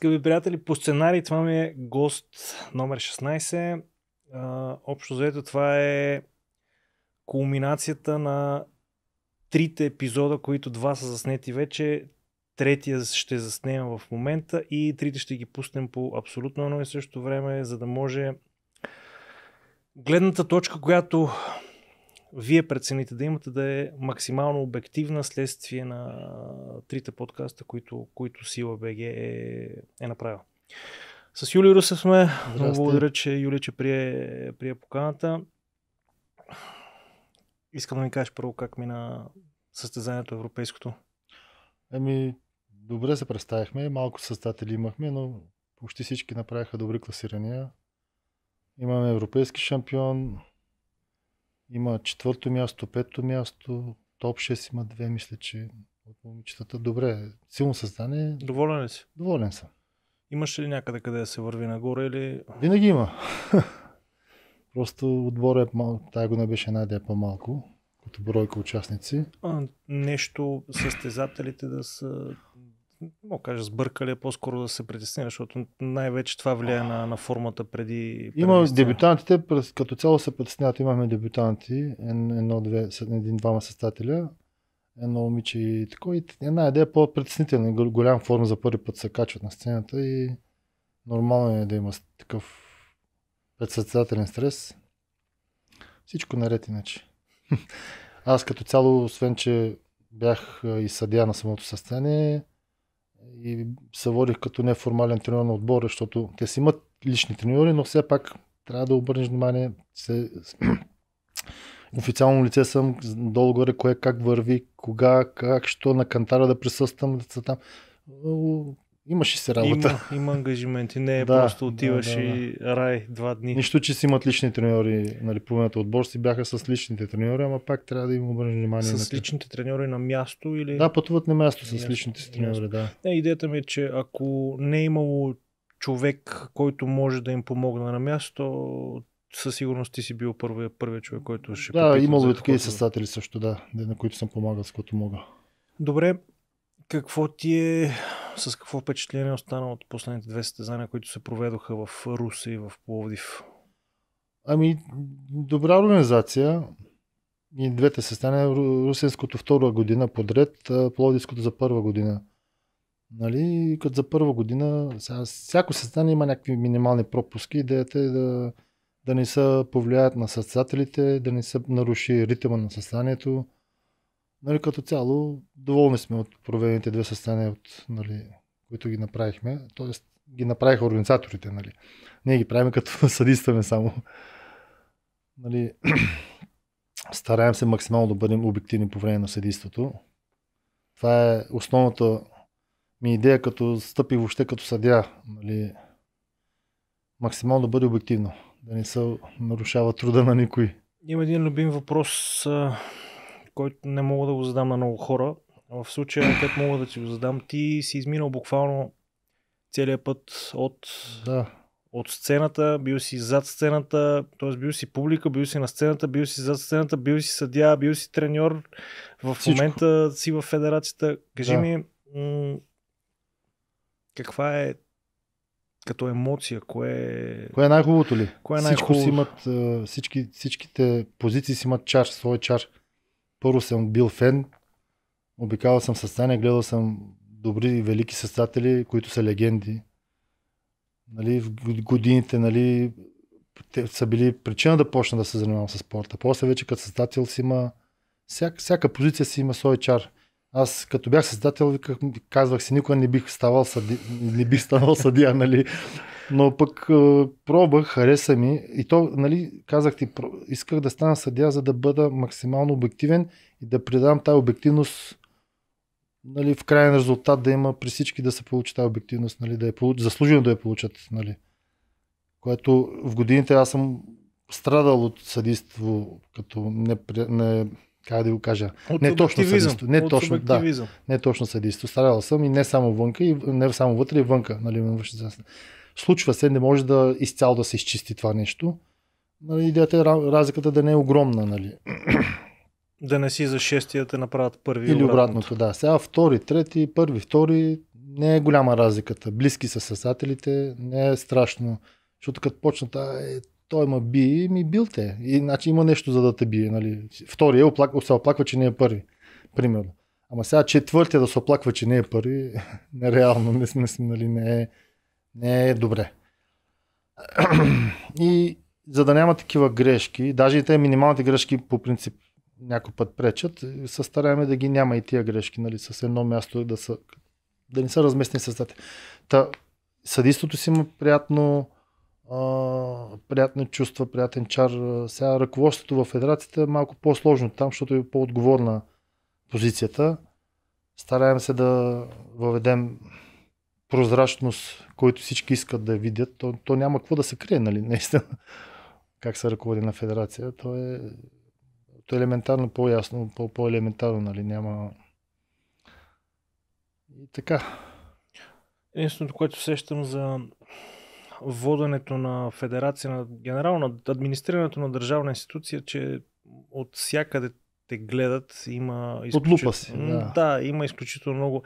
Скъпи приятели, по сценарий това ми е гост номер 16. А, общо заето това е кулминацията на трите епизода, които два са заснети вече. Третия ще заснем в момента и трите ще ги пуснем по абсолютно едно и също време, за да може гледната точка, която вие прецените да имате да е максимално обективна следствие на трите подкаста, които, които Сила БГ е, е направил. С Юли Русев сме. Много благодаря, че Юли, че прие, прие поканата. Искам да ми кажеш първо как мина състезанието европейското. Еми, добре се представихме, малко състатели имахме, но почти всички направиха добри класирания. Имаме европейски шампион, има четвърто място, пето място, топ 6 има две, мисля, че от момичетата. Добре, силно създание. Доволен ли си? Доволен съм. Имаш ли някъде къде да се върви нагоре или... Винаги има. Просто отбора е малко, тая година беше най по-малко, като бройка участници. А, нещо състезателите да са мога кажа, сбъркали, е по-скоро да се притесни, защото най-вече това влияе на, на формата преди. преди Има дебютантите, през, като цяло се притесняват. Имаме дебютанти, едно-две, един-двама състателя, едно момиче и такова. И една идея по-притеснителна, голям форма за първи път се качват на сцената и нормално е да има такъв предсъстателен стрес. Всичко наред иначе. Аз като цяло, освен че бях и съдя на самото състояние, и се водих като неформален тренер на отбора, защото те си имат лични треньори, но все пак трябва да обърнеш внимание, се... официално лице съм, долу-горе кое как върви, кога, как, що на кантара да присъствам, децата. там. Имаше се работа. Има, има ангажименти, не е да, просто отиваш да, да, да. и рай два дни. Нищо, че си имат лични треньори, нали, половината отбор си бяха с личните треньори, ама пак трябва да им обърнеш внимание. С на личните треньори на място или... Да, пътуват на място с личните си треньори, да. Не, идеята ми е, че ако не е имало човек, който може да им помогне на място, със сигурност ти си бил първият първия човек, който ще Да, имало и е такива състатели също, да, на които съм помагал с което мога. Добре, какво ти е, с какво впечатление е остана от последните две състезания, които се проведоха в Руси и в Пловдив? Ами, добра организация. И двете състезания, русинското втора година подред, пловдивското за първа година. Нали, като за първа година, сега, всяко състезание има някакви минимални пропуски. Идеята е да, да не са повлияят на състезателите, да не се наруши ритъма на състезанието нали, като цяло доволни сме от проведените две състания, от, нали, които ги направихме. Тоест ги направиха организаторите. Нали. Ние ги правим като съдистваме само. Нали, стараем се максимално да бъдем обективни по време на съдиството. Това е основната ми идея, като стъпи въобще като съдя. Нали, максимално да бъде обективно, да не се нарушава труда на никой. Има един любим въпрос който не мога да го задам на много хора. В случая, където мога да ти го задам, ти си изминал буквално целият път от, да. от сцената, бил си зад сцената, т.е. бил си публика, бил си на сцената, бил си зад сцената, бил си съдя, бил си треньор, в Всичко. момента си в федерацията. Кажи да. ми, м- каква е като емоция, кое е- Кое е най-хубавото ли? Кое е най-хубавото? си имат, всички, всичките позиции си имат чаш, свой чаш първо съм бил фен, обикавал съм състезания, гледал съм добри и велики състатели, които са легенди. Нали, в годините нали, те са били причина да почна да се занимавам с спорта. После вече като създател си има, всяка, всяка позиция си има свой чар. Аз като бях създател, казвах си, никога не бих ставал съди, не бих ставал съдия, нали? Но пък пробвах, хареса ми и то, нали, казах ти, исках да стана съдя, за да бъда максимално обективен и да предам тази обективност нали, в крайен резултат да има при всички да се получи тази обективност, нали, да е получ... заслужено да я получат. Нали. Което в годините аз съм страдал от съдиство, като не, не как да го кажа, от не точно съдиство. Не от точно, да, не точно съдиство. Страдал съм и не само вънка, и не само вътре, и вънка, нали, Случва се, не може да изцяло да се изчисти това нещо. Нали, идеята е разликата да не е огромна. Нали. Да не си за шестия да направят първи. Или обратното. обратното, да. Сега втори, трети, първи, втори. Не е голяма разликата. Близки са създателите, не е страшно. Защото като почнат, а, е, той ма би, ми бил те. И, значи има нещо за да те бие. Нали. Втория е, оплак, се оплаква, че не е първи. Примерно. Ама сега четвъртия да се оплаква, че не е първи, нереално, не сме, нали, не е не е добре. и за да няма такива грешки, даже и те минималните грешки по принцип някой път пречат, се стараем да ги няма и тия грешки, нали, с едно място да, са, да не са разместни състати. Та, съдистото си има приятно, а, приятно чувства, приятен чар. Сега ръководството в федерацията е малко по-сложно там, защото е по-отговорна позицията. Стараем се да въведем прозрачност, който всички искат да видят, то, то няма какво да се крие, нали, наистина. Как се ръководи на федерация, то е, то е елементарно по-ясно, по-елементарно, нали, няма... И така. Единственото, което сещам за воденето на федерация, на генерално администрирането на държавна институция, че от всякъде те гледат, има... Изключит... От лупа си, да. да. има изключително много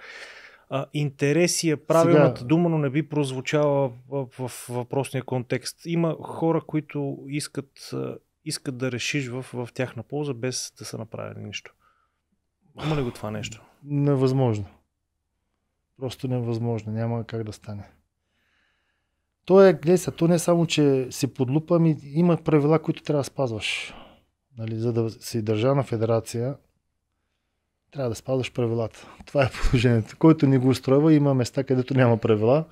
а, интереси е правилната Сега... дума, но не би прозвучала в, в въпросния контекст. Има хора, които искат, искат да решиш в, в тяхна полза, без да са направили нищо. Има ли го това нещо? Невъзможно. Просто невъзможно. Няма как да стане. То е, глеса, то не е само, че си подлупам ами има правила, които трябва да спазваш. Нали, за да си на федерация, трябва да спазваш правилата. Това е положението. Който ни го устройва, има места, където няма правила.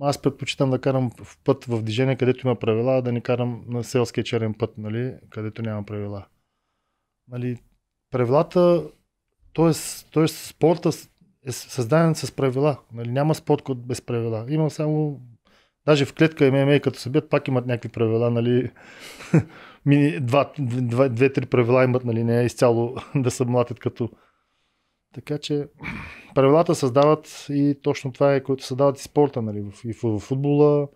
Аз предпочитам да карам в път в движение, където има правила, а да не карам на селския черен път, нали, където няма правила. Нали, правилата, т.е. т.е. спорта е създаден с правила. Нали, няма спорт без правила. Има само Даже в клетка ММА, като се бият, пак имат някакви правила, нали? две три правила имат, нали? Не е изцяло да се млатят като така че правилата създават и точно това е, което създават и спорта, нали, и в футбола.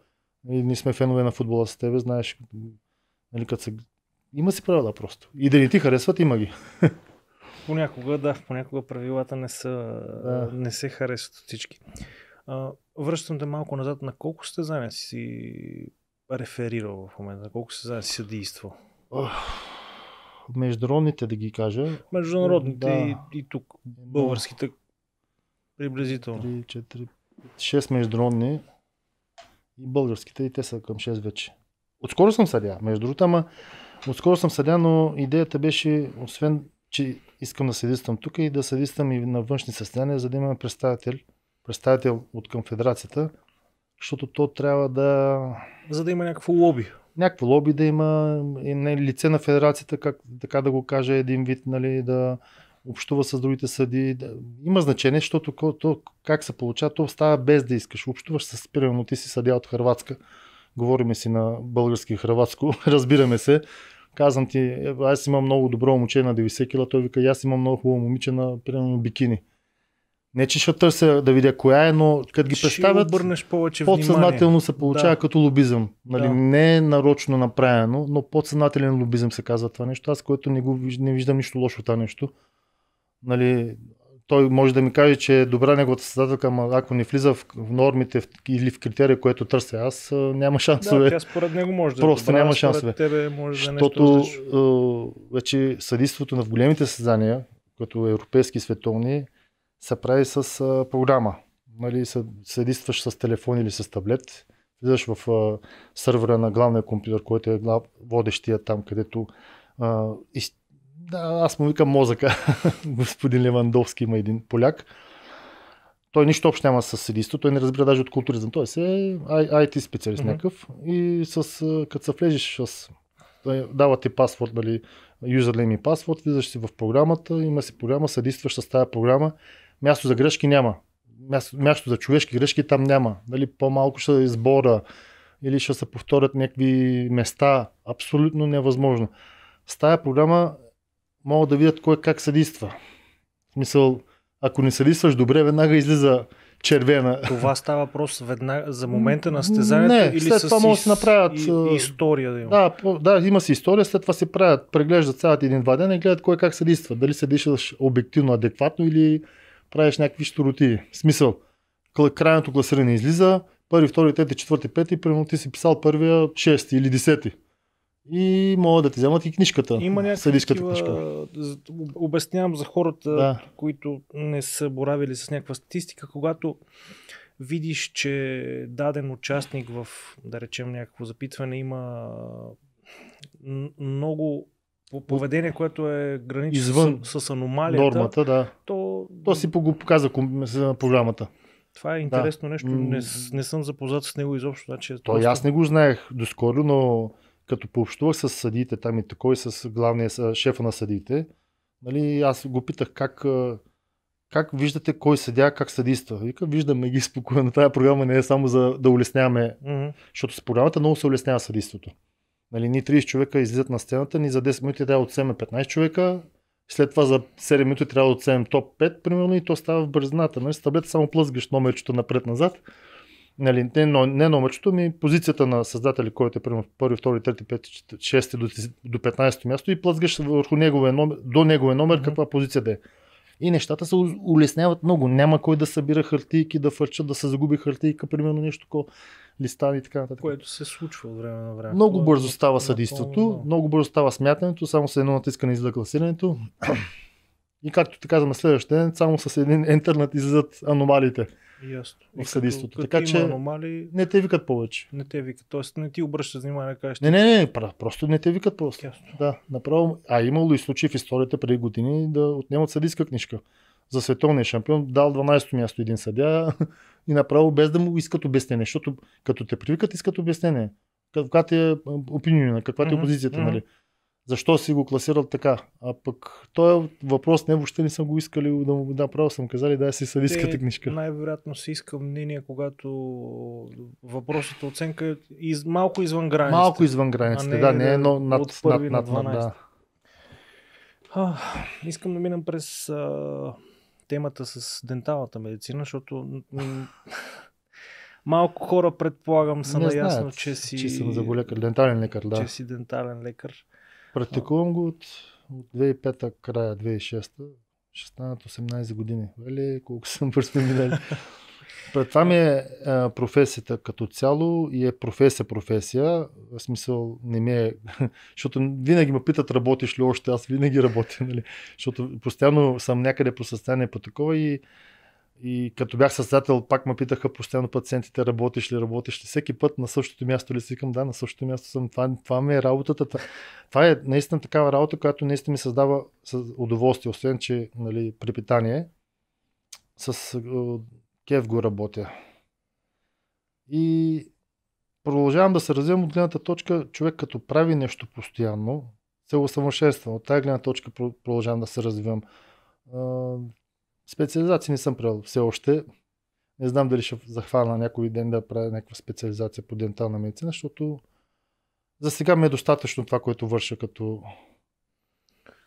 И ние сме фенове на футбола с тебе, знаеш, нали, като се... Има си правила просто. И да не ти харесват, има ги. Понякога, да, понякога правилата не, са, да. не се харесват от всички. А, връщам те малко назад. На колко състезания си реферирал в момента? На колко състезания си съдействал? Ох, международните да ги кажа. Международните да. и, и тук българските приблизително. 3, 4, 6 международни и българските и те са към 6 вече. Отскоро съм съдя, между другото, ама отскоро съм съдя, но идеята беше, освен, че искам да съдиствам тук и да съдиствам и на външни състояния, за да имаме представител, представител от към федерацията, защото то трябва да... За да има някакво лоби някакво лоби да има, не, нали, лице на федерацията, как, така да го каже един вид, нали, да общува с другите съди. Да, има значение, защото то, то, как се получава, то става без да искаш. Общуваш с, примерно, ти си съдя от Хрватска, говориме си на български и хрватско, разбираме се. Казвам ти, е, аз имам много добро момче на 90 кила, той вика, аз имам много хубаво момиче на, примерно, бикини. Не, че ще търся да видя коя е, но като ги представят, подсъзнателно се получава да. като лобизъм. Нали, да. Не е нарочно направено, но подсъзнателен лобизъм се казва това нещо, аз което не, го, не виждам нищо лошо това нещо. Нали, той може да ми каже, че е добра неговата създателка, ама ако не влиза в, в нормите в, или в критерия, което търся аз, няма шансове. Да, тя според него може да е Просто добра, няма шансове. Тебе може да е нещо, е вече съдиството на големите създания, като европейски и световни, се прави с а, програма. Нали, се, листваш с телефон или с таблет, влизаш в а, сървъра на главния компютър, който е глав, водещия там, където а, из, да, аз му викам мозъка. Господин Левандовски има един поляк. Той нищо общо няма с седисто, той не разбира даже от културизъм. Той е IT специалист mm-hmm. някакъв и с, като се влезеш с дава ти паспорт, нали, юзерлейм и паспорт, влизаш си в програмата, има си програма, съдистваш с тази програма място за грешки няма. Място, място за човешки грешки там няма. Дали по-малко ще избора или ще се повторят някакви места. Абсолютно невъзможно. С тая програма могат да видят кой как съдейства. В смисъл, ако не съдействаш добре, веднага излиза червена. Това става въпрос веднага за момента на стезанието не, или след това могат да се направят и, история да има. Да, да, има си история, след това се правят, преглеждат цялата един-два дена и гледат кой как се действа. Дали се дишаш обективно, адекватно или правиш някакви щуроти. В смисъл, крайното класиране излиза, първи, втори, трети, четвърти, пети, примерно ти си писал първия, шести или десети. И могат да ти вземат и книжката. Има някакви книжка. Обяснявам за хората, да. които не са боравили с някаква статистика, когато видиш, че даден участник в, да речем, някакво запитване има много поведение, което е гранично извън с аномалията, нормата, да. то... то си го показа програмата. Това е интересно да. нещо. Не, не съм запознат с него изобщо. Значи, е то просто... аз не го знаех доскоро, но като пообщувах с съдиите там и такой, с главния с шефа на съдиите, нали, аз го питах как, как виждате кой съдя, как съдиства. Вика, виждаме ги спокойно. Тая програма не е само за да улесняваме, mm-hmm. защото с програмата много се улеснява съдиството. Нали, ни 30 човека излизат на сцената, ни за 10 минути трябва да отсеме 15 човека, след това за 7 минути трябва да отсеем топ 5, примерно, и то става в бързината. Нали? С таблета само плъзгаш номерчето напред-назад. Нали, не, но, не номерчето, ми позицията на създателя, който е примерно първи, втори, трети, пети, шести до, до 15 място и плъзгаш върху неговия номер, до неговия номер mm-hmm. каква позиция да е. И нещата се улесняват много. Няма кой да събира хартийки, да фърча, да се загуби хартийка, примерно нещо такова листа и така нататък. Което се случва от време на време. Много бързо става съдейството, много, много бързо става смятането, само с едно натискане излиза класирането. И както ти казваме следващия ден, само с един интернет излизат аномалите Ясно. В съдейството. така че аномали, не те викат повече. Не те викат. Тоест не ти обръща внимание, кажеш. Не, не, не, просто не те викат просто. Ясно. Да, направо. А имало и случаи в историята преди години да отнемат съдийска книжка за световния шампион, дал 12-то място един съдя и направо без да му искат обяснение, защото като те привикат, искат обяснение. Каква ти е опиниона, е, каква ти е позицията, нали? Защо си го класирал така? А пък този е въпрос не въобще не съм го искали да му го да, направо съм казали да си съдийската книжка. Най-вероятно си иска мнение, когато въпросът оценка е из, малко извън границите. Малко извън границите, не, да, не е, е но над, от над, 12. над, над, да. А, искам да минам през а, темата с денталната медицина, защото малко хора, предполагам, са наясно, че си... Че съм заболекар, дентален лекар, да. Че си дентален лекар. Практикувам го от, от 2005-та края, 2006-та. Ще станат 18 години. Вели, колко съм бързо минали. Пред това ми е а, професията като цяло и е професия-професия. В смисъл не ми е... Защото винаги ме питат работиш ли още, аз винаги работя, нали? Защото постоянно съм някъде по състояние по такова и и като бях създател, пак ме питаха постоянно пациентите, работиш ли, работиш ли. Всеки път на същото място ли си да, на същото място съм. Това, това ми е работата. Това, е наистина такава работа, която наистина ми създава с удоволствие, освен че нали, препитание. С кев го работя. И продължавам да се развивам от гледната точка, човек като прави нещо постоянно, се усъвършенствам. От тази гледна точка продължавам да се развивам. Специализации не съм правил все още. Не знам дали ще захвана някой ден да правя някаква специализация по дентална медицина, защото за сега ми е достатъчно това, което върша като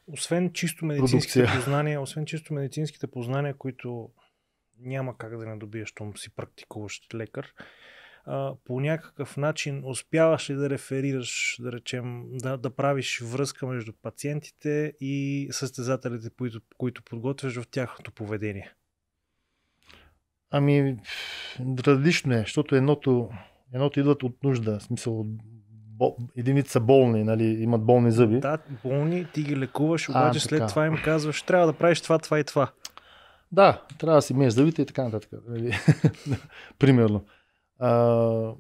освен чисто медицинските продукция. познания, освен чисто медицинските познания, които няма как да не добиеш, щом си практикуваш лекар. А, по някакъв начин успяваш ли да реферираш, да речем, да, да правиш връзка между пациентите и състезателите, които, които подготвяш в тяхното поведение? Ами, различно е, защото едното, едното идват от нужда, в смисъл от единици са болни, нали, имат болни зъби. Да, болни, ти ги лекуваш, обаче а, след това им казваш, трябва да правиш това, това и това. Да, трябва да си миеш зъбите и така нататък. Нали? Примерно. А,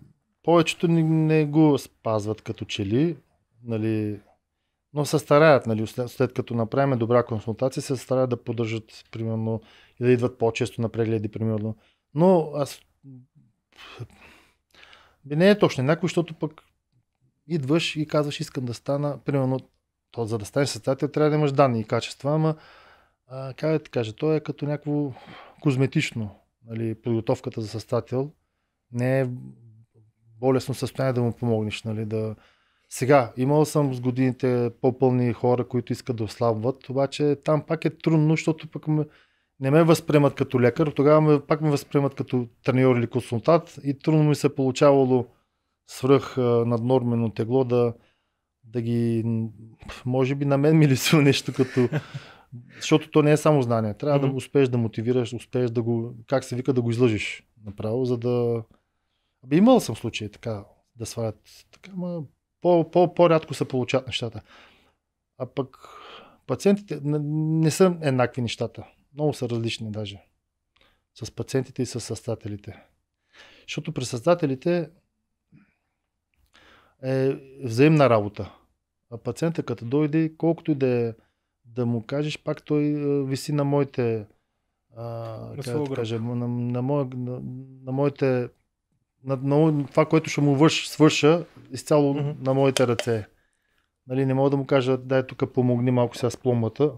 повечето не, не го спазват като чели, нали, но се стараят, нали, след, след като направим добра консултация, се стараят да поддържат, примерно, и да идват по-често на прегледи, примерно. Но аз... Бе, не е точно някой, защото пък идваш и казваш, искам да стана, примерно, то, за да станеш състател, трябва да имаш данни и качества, ама а, как да ти кажа, то е като някакво козметично, нали, подготовката за състател. Не е болесно състояние да му помогнеш, нали, да... Сега, имал съм с годините по-пълни хора, които искат да ослабват, обаче там пак е трудно, защото пък ме, не ме възприемат като лекар, тогава ме, пак ме възприемат като треньор или консултант и трудно ми се получавало свръх наднормено тегло да, да ги, може би на мен ми лисува нещо като защото то не е само знание. Трябва mm-hmm. да успееш да мотивираш, успееш да го, как се вика, да го излъжиш направо, за да... Абе, имал съм случаи така, да свалят. Така, ма, по-рядко се получават нещата. А пък пациентите не са еднакви нещата. Много са различни даже. С пациентите и с състателите. Защото при създателите е взаимна работа. А пациента като дойде, колкото и да е да му кажеш, пак той виси на моите а, на, как да кажа, на, на, моя, на, на моите на, на, това, което ще му върш, свърша, изцяло mm-hmm. на моите ръце. Нали, не мога да му кажа, дай тук помогни малко сега с пломбата.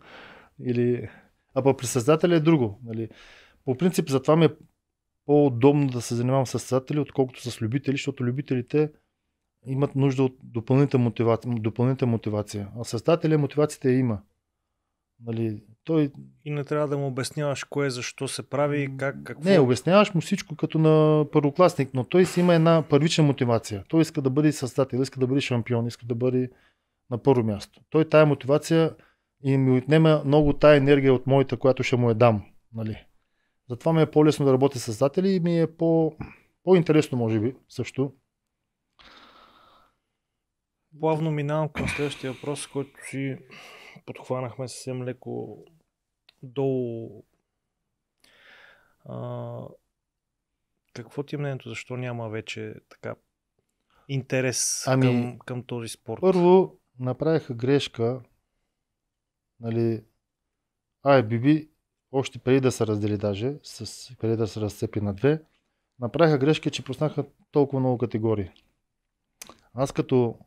Или... А по при създателя е друго. Нали. По принцип, затова ми е по-удобно да се занимавам с създатели, отколкото с любители, защото любителите имат нужда от допълнителна мотивация. Допълнителна мотивация. А състателя мотивацията я има. Нали, той... И не трябва да му обясняваш кое, защо се прави как, какво. Не, обясняваш му всичко като на първокласник, но той си има една първична мотивация. Той иска да бъде създател, иска да бъде шампион, иска да бъде на първо място. Той тая мотивация и ми отнема много тая енергия от моята, която ще му я дам. Нали? Затова ми е по-лесно да работя с създатели и ми е по... по-интересно, може би, също плавно минавам към следващия въпрос, който си подхванахме съвсем леко долу. А, какво ти е мнението? Защо няма вече така интерес ами, към, към този спорт? Първо, направиха грешка. Нали, IBB още преди да се раздели даже, с, преди да се разцепи на две, направиха грешка, че проснаха толкова много категории. Аз като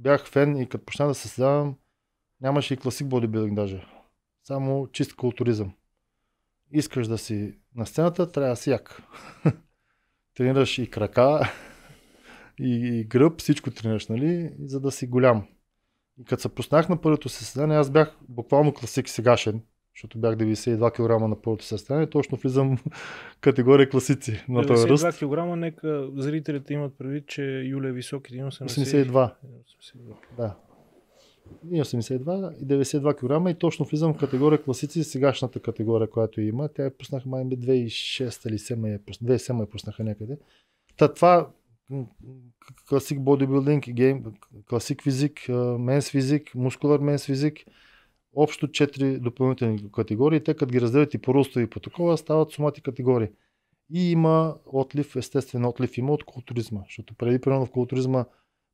бях фен и като почна да се създавам, нямаше и класик бодибилдинг даже. Само чист културизъм. Искаш да си на сцената, трябва да си як. тренираш и крака, и, и гръб, всичко тренираш, нали, за да си голям. И като се поснах на първото съседание, аз бях буквално класик сегашен защото бях 92 кг на първото състояние, точно влизам в категория класици на този ръст. 92 кг, нека зрителите имат предвид, че Юля е висок 1,82. 82. Да. 1,82 и 92 кг и точно влизам в категория класици, сегашната категория, която има. Тя е пуснаха май 2006 или 2007 я, пуснаха, я пуснаха някъде. Та това класик бодибилдинг, класик физик, менс физик, мускулар менс физик, общо 4 допълнителни категории. Те като ги разделят и по ростови и по такова, стават сумати категории. И има отлив, естествен отлив има от културизма, защото преди примерно в културизма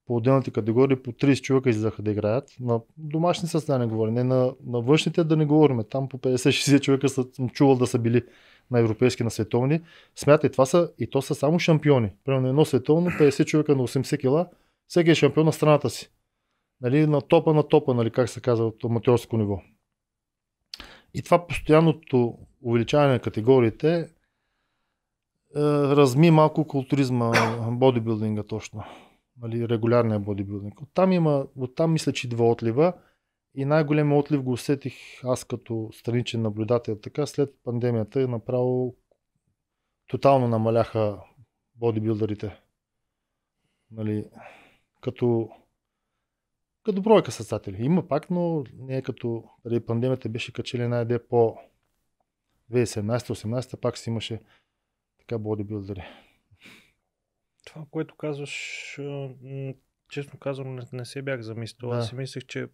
по отделните категории по 30 човека излизаха да играят. На домашни състояния говорим, не на, на външните да не говорим. Там по 50-60 човека съм чувал да са били на европейски, на световни. Смятай, това са и то са само шампиони. Примерно едно световно, 50 човека на 80 кила, всеки е шампион на страната си нали, на топа на топа, нали, как се казва, от аматьорско ниво. И това постоянното увеличаване на категориите е, разми малко културизма, бодибилдинга точно. Нали, регулярния бодибилдинг. Оттам, има, оттам мисля, че идва отлива и най-големият отлив го усетих аз като страничен наблюдател. Така след пандемията е направо тотално намаляха бодибилдерите. Нали, като като бройка състатели. Има пак, но не е като преди нали, пандемията беше качели най-де по 2017-18 пак си имаше така бодибилдери. Това, което казваш, честно казвам, не, не се бях замислил. Да. Аз си мислех, че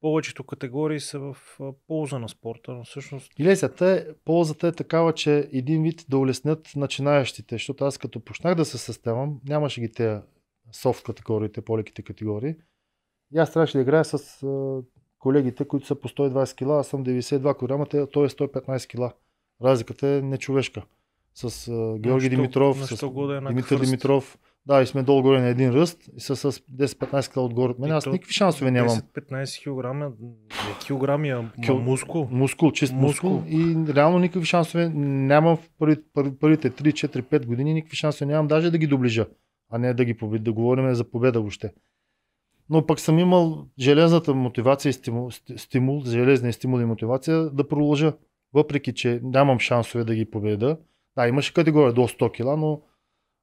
повечето категории са в полза на спорта, но всъщност... е, ползата е такава, че един вид да улеснят начинаещите, защото аз като почнах да се съставам, нямаше ги те софт категориите, по-леките категории. И аз трябваше да играя с колегите, които са по 120 кила, аз съм 92 кг, той е 115 кила. Разликата е нечовешка. С Георги но Димитров, но с е Димитър Димитров. Да, и сме долу-горе на един ръст и са с 10-15 кг отгоре от мен. Аз никакви шансове нямам. 10-15 кг, килограми, а Кил... мускул. Мускул, чист мускул. мускул. И реално никакви шансове нямам в първите, първите 3-4-5 години, никакви шансове нямам даже да ги доближа, а не да ги победа. Да говорим за победа въобще но пък съм имал железната мотивация и стимул, стимул железния стимул и мотивация да продължа. Въпреки, че нямам шансове да ги победа. Да, имаше категория до 100 кг, но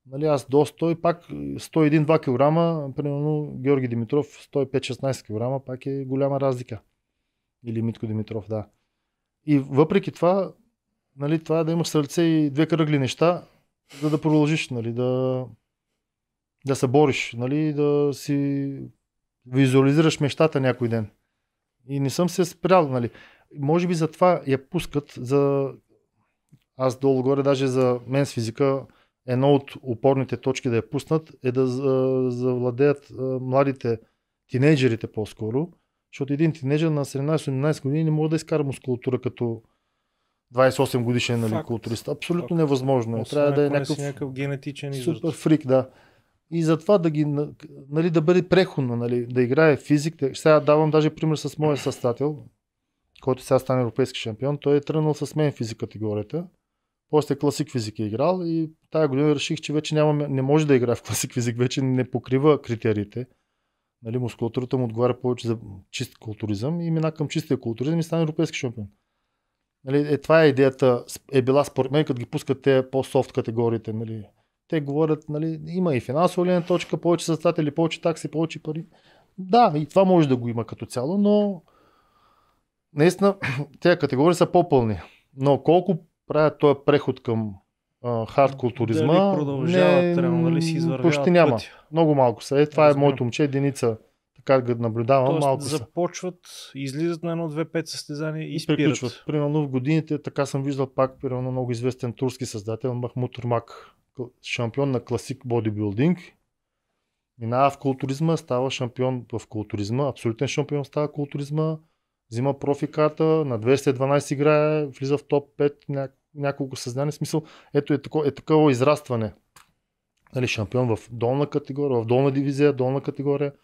нали, аз до 100 и пак 101-2 кг, примерно Георги Димитров 105-16 кг, пак е голяма разлика. Или Митко Димитров, да. И въпреки това, нали, това е да имаш сърце и две кръгли неща, за да продължиш, нали, да, да се бориш, нали, да си визуализираш мечтата някой ден. И не съм се спрял, нали. Може би затова я пускат за... Аз долу-горе даже за мен с физика едно от опорните точки да я пуснат е да завладеят младите тинейджерите по-скоро, защото един тинейджер на 17-18 години не може да изкара мускулатура като 28 годишен нали, културист. Абсолютно Факт. невъзможно. Е. Трябва да е някакъв, някакъв генетичен изуст. Супер фрик, да. И затова да, ги, нали, да бъде преходно, нали, да играе физик. Сега давам даже пример с моя състател, който сега стане европейски шампион. Той е тръгнал с мен физик категорията. После класик физик е играл и тая година реших, че вече няма, не може да играе в класик физик, вече не покрива критериите. Нали, мускулатурата му отговаря повече за чист културизъм и мина към чистия културизъм и стане европейски шампион. Нали, е, това е идеята, е била според мен, като ги пускат те по-софт категориите, нали, те говорят, нали, има и финансова линия точка, повече създатели, повече такси, повече пари. Да, и това може да го има като цяло, но наистина тези категории са по-пълни. Но колко правят този преход към хард културизма, не, си почти няма. Пътя. Много малко са. Е, това е Разбирам. е моето момче, единица така да наблюдавам Тоест, малко. Започват, са. излизат на едно-две-пет състезания и, и спират. Приключват. Примерно в годините така съм виждал пак примерно много известен турски създател Махмут Турмак, шампион на класик бодибилдинг. Минава в културизма, става шампион в културизма, абсолютен шампион става културизма, взима профи карта, на 212 играе, влиза в топ 5 ня- няколко създания. Смисъл, ето е, тако, е такова израстване. Нали, шампион в долна категория, в долна дивизия, долна категория –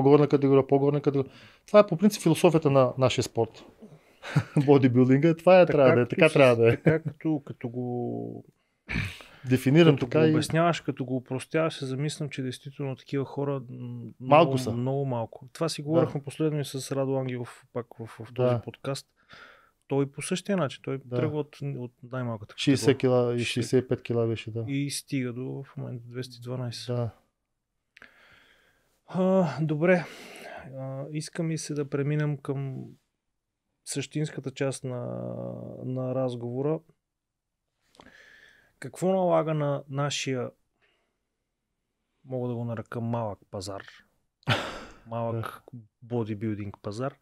по-горна категория, по-горна категория. Това е по принцип философията на нашия спорт. Бодибилдинга, това е, така, трябва да е, така трябва да е. Така като, като го дефинирам като така го и... обясняваш, като го упростяваш, се замислям, че действително такива хора много, малко са. много малко. Това си говорихме да. последно и с Радо Ангелов пак в, в този да. подкаст. Той по същия начин. Той да. тръгва от, от най-малката. 60 кг и 65 кила беше, да. И стига до в момента 212. Да. А, добре, а, искам и се да преминем към същинската част на, на разговора. Какво налага на нашия, мога да го нарека малък пазар, малък бодибилдинг пазар,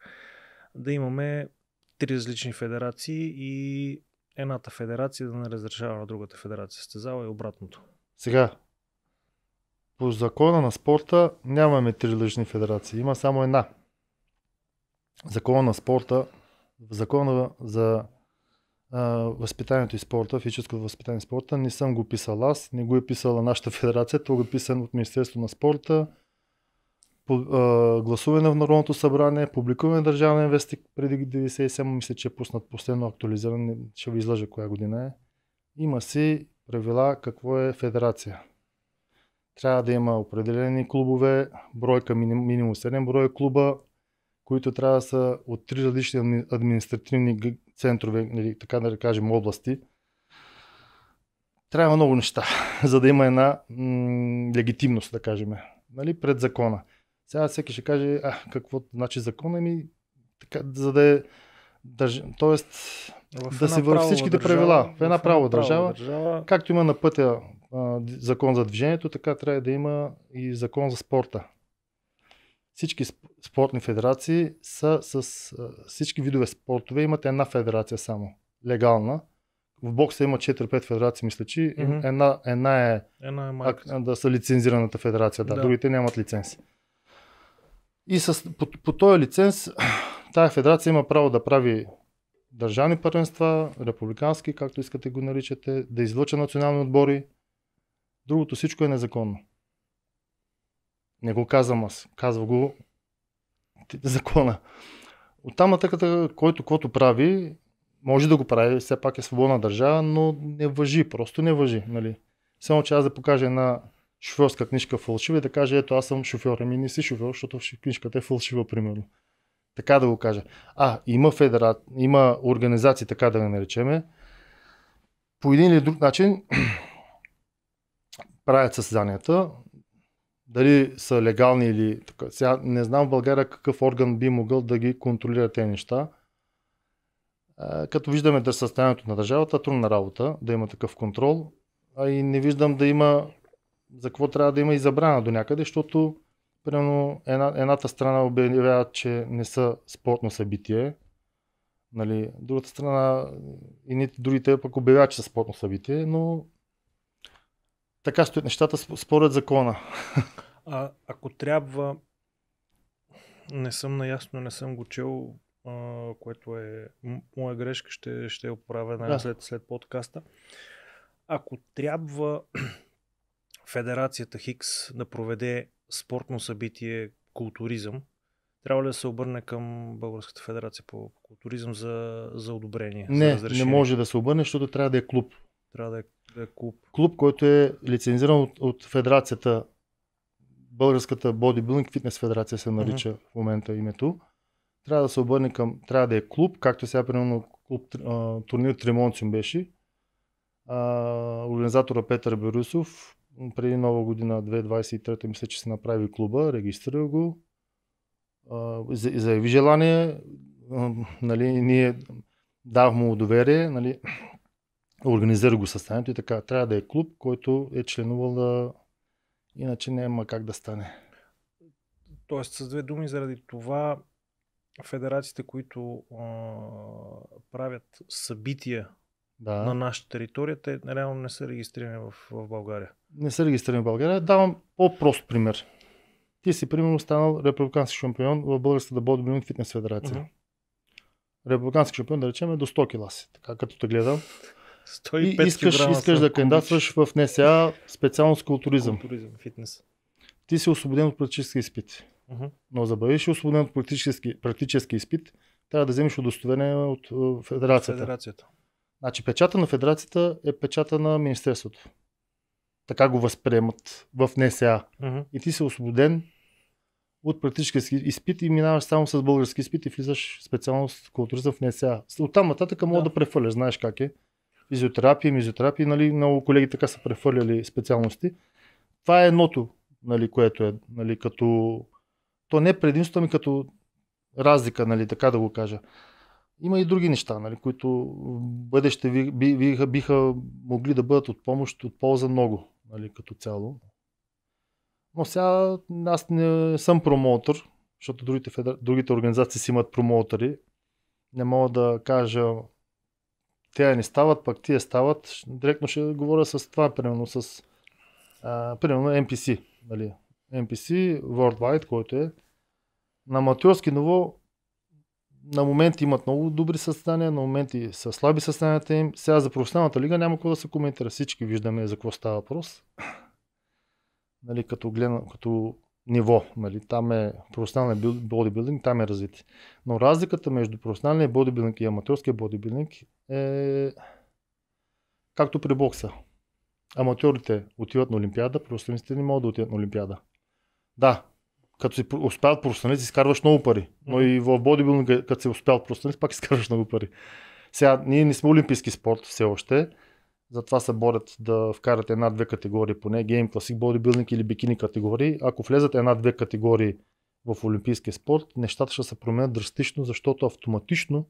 да имаме три различни федерации и едната федерация да не разрешава на другата федерация състезава и обратното. Сега, по закона на спорта нямаме три лъжни федерации. Има само една. Закона на спорта, закона за а, възпитанието и спорта, физическото възпитание и спорта, не съм го писал аз, не го е писала нашата федерация, то го е писан от Министерство на спорта, по, а, гласуване в Народното събрание, публикуване на Държавен вестник преди 97, мисля, че е пуснат последно актуализиране, ще ви излъжа коя година е. Има си правила какво е федерация трябва да има определени клубове, бройка минимум 7 броя клуба, които трябва да са от три различни административни центрове, или нали, така да кажем области. Трябва много неща, за да има една м- легитимност, да кажем, нали, пред закона. Сега всеки ще каже, а, какво значи закона ми, така, за да е Държ... Тоест, в да се върху всичките държава, правила. В една право държава, държава, както има на пътя а, закон за движението, така трябва да има и закон за спорта. Всички спортни федерации са с а, всички видове спортове имат една федерация само, легална. В бокса има 4-5 федерации, мисля, че mm-hmm. една, една е, една е а, да са лицензираната федерация, да, да. другите нямат лиценз. И с, по, по този лиценз тази федерация има право да прави държавни първенства, републикански, както искате го наричате, да излъча национални отбори. Другото всичко е незаконно. Не го казвам аз, казва го закона. там нататък, който кото прави, може да го прави, все пак е свободна държава, но не въжи, просто не въжи. Нали? Само, че аз да покажа една шофьорска книжка фалшива и да кажа, ето аз съм шофьор. Ами не си шофьор, защото книжката е фалшива, примерно така да го кажа. А, има федерат, има организации, така да го наречеме, по един или друг начин правят състезанията, дали са легални или така. Сега не знам в България какъв орган би могъл да ги контролира тези неща. А, е, като виждаме да състоянието на държавата, трудна работа да има такъв контрол, а и не виждам да има за какво трябва да има и забрана до някъде, защото примерно една, едната страна обявява, че не са спортно събитие, нали, другата страна и другите пък обявяват, че са спортно събитие, но така стоят нещата според закона. А, ако трябва, не съм наясно, не съм го чел, а, което е моя грешка, ще, ще я оправя да. Нали, след, след подкаста. Ако трябва федерацията Хикс да проведе спортно събитие, културизъм, трябва ли да се обърне към Българската федерация по културизъм за, за одобрение? Не, за не може да се обърне, защото трябва да е клуб. Трябва да е, да е клуб. Клуб, който е лицензиран от, от федерацията, Българската бодибилдинг фитнес федерация се нарича mm-hmm. в момента името. Трябва да се обърне към, трябва да е клуб, както сега примерно клуб, турнир Тримонциум беше. А, организатора Петър Берусов преди нова година, 2023, мисля, че се направи клуба, регистрира го, заяви желание, нали, ние давахме му доверие, нали, организира го състоянието и така. Трябва да е клуб, който е членувал, да... иначе няма как да стане. Тоест, с две думи, заради това федерациите, които а, правят събития да. на нашата територия, те реално не са регистрирани в, в България не са регистрирани в България. Давам по-прост пример. Ти си, примерно, станал републикански шампион в Българската бодибилдинг фитнес федерация. Uh-huh. Републикански шампион, да речем, е до 100 кила си, така като те гледам. 105 и искаш, искаш да кандидатстваш в НСА с културизъм. Културизъм, фитнес. Ти си освободен от практически изпит. Uh-huh. Но за да бъдеш освободен от практически, практически изпит, трябва да вземеш удостоверение от е, федерацията. федерацията. Значи печата на федерацията е печата на Министерството така го възприемат в НСА. Mm-hmm. И ти си освободен от практически изпит и минаваш само с български изпит и влизаш в специалност културизъм в НСА. От там нататък мога да, да префъляш, знаеш как е. Физиотерапия, мизиотерапия, нали, много колеги така са префърляли специалности. Това е едното, нали, което е, нали, като... То не е предимство, ми като разлика, нали, така да го кажа. Има и други неща, нали, които в бъдеще биха, биха могли да бъдат от помощ, от полза много нали, като цяло. Но сега аз не съм промоутър, защото другите, федер... другите организации си имат промоутъри. Не мога да кажа те не стават, пък тия стават. Директно ще говоря с това, примерно с а, примерно NPC. Нали? NPC Worldwide, който е на матюрски ниво на моменти имат много добри състания, на моменти са слаби състоянията им. Сега за професионалната лига няма какво да се коментира. Всички виждаме за какво става въпрос. Нали, като, гледна, като ниво. Нали, там е професионалния бодибилдинг, там е развит. Но разликата между професионалния бодибилдинг и аматьорския бодибилдинг е както при бокса. Аматьорите отиват на Олимпиада, професионалистите не могат да отидат на Олимпиада. Да, като си успял пространец, изкарваш много пари. Но и в бодибилдинг, като си успял професионалист, пак изкарваш много пари. Сега, ние не сме олимпийски спорт все още, затова се борят да вкарат една-две категории поне, гейм, класик, бодибилдинг или бикини категории. Ако влезат една-две категории в олимпийския спорт, нещата ще се променят драстично, защото автоматично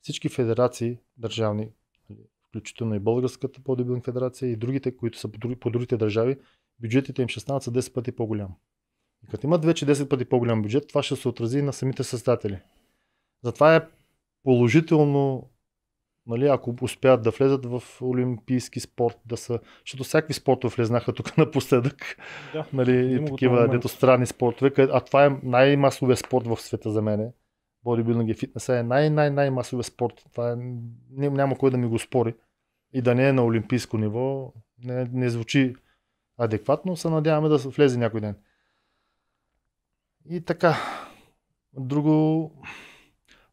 всички федерации, държавни, нали, включително и Българската бодибилдинг федерация и другите, които са по другите държави, бюджетите им ще станат са 10 пъти по-голям. И като имат вече 10 пъти по-голям бюджет, това ще се отрази и на самите създатели. Затова е положително, нали, ако успеят да влезат в олимпийски спорт, да са, защото всякакви спортове влезнаха тук напоследък, да, нали, и такива дето странни спортове, а това е най-масовия спорт в света за мен. Бодибилдинг и фитнес е най-най-най-масовия спорт. Това е, няма кой да ми го спори. И да не е на олимпийско ниво, не, не звучи адекватно, се надяваме да влезе някой ден. И така. Друго.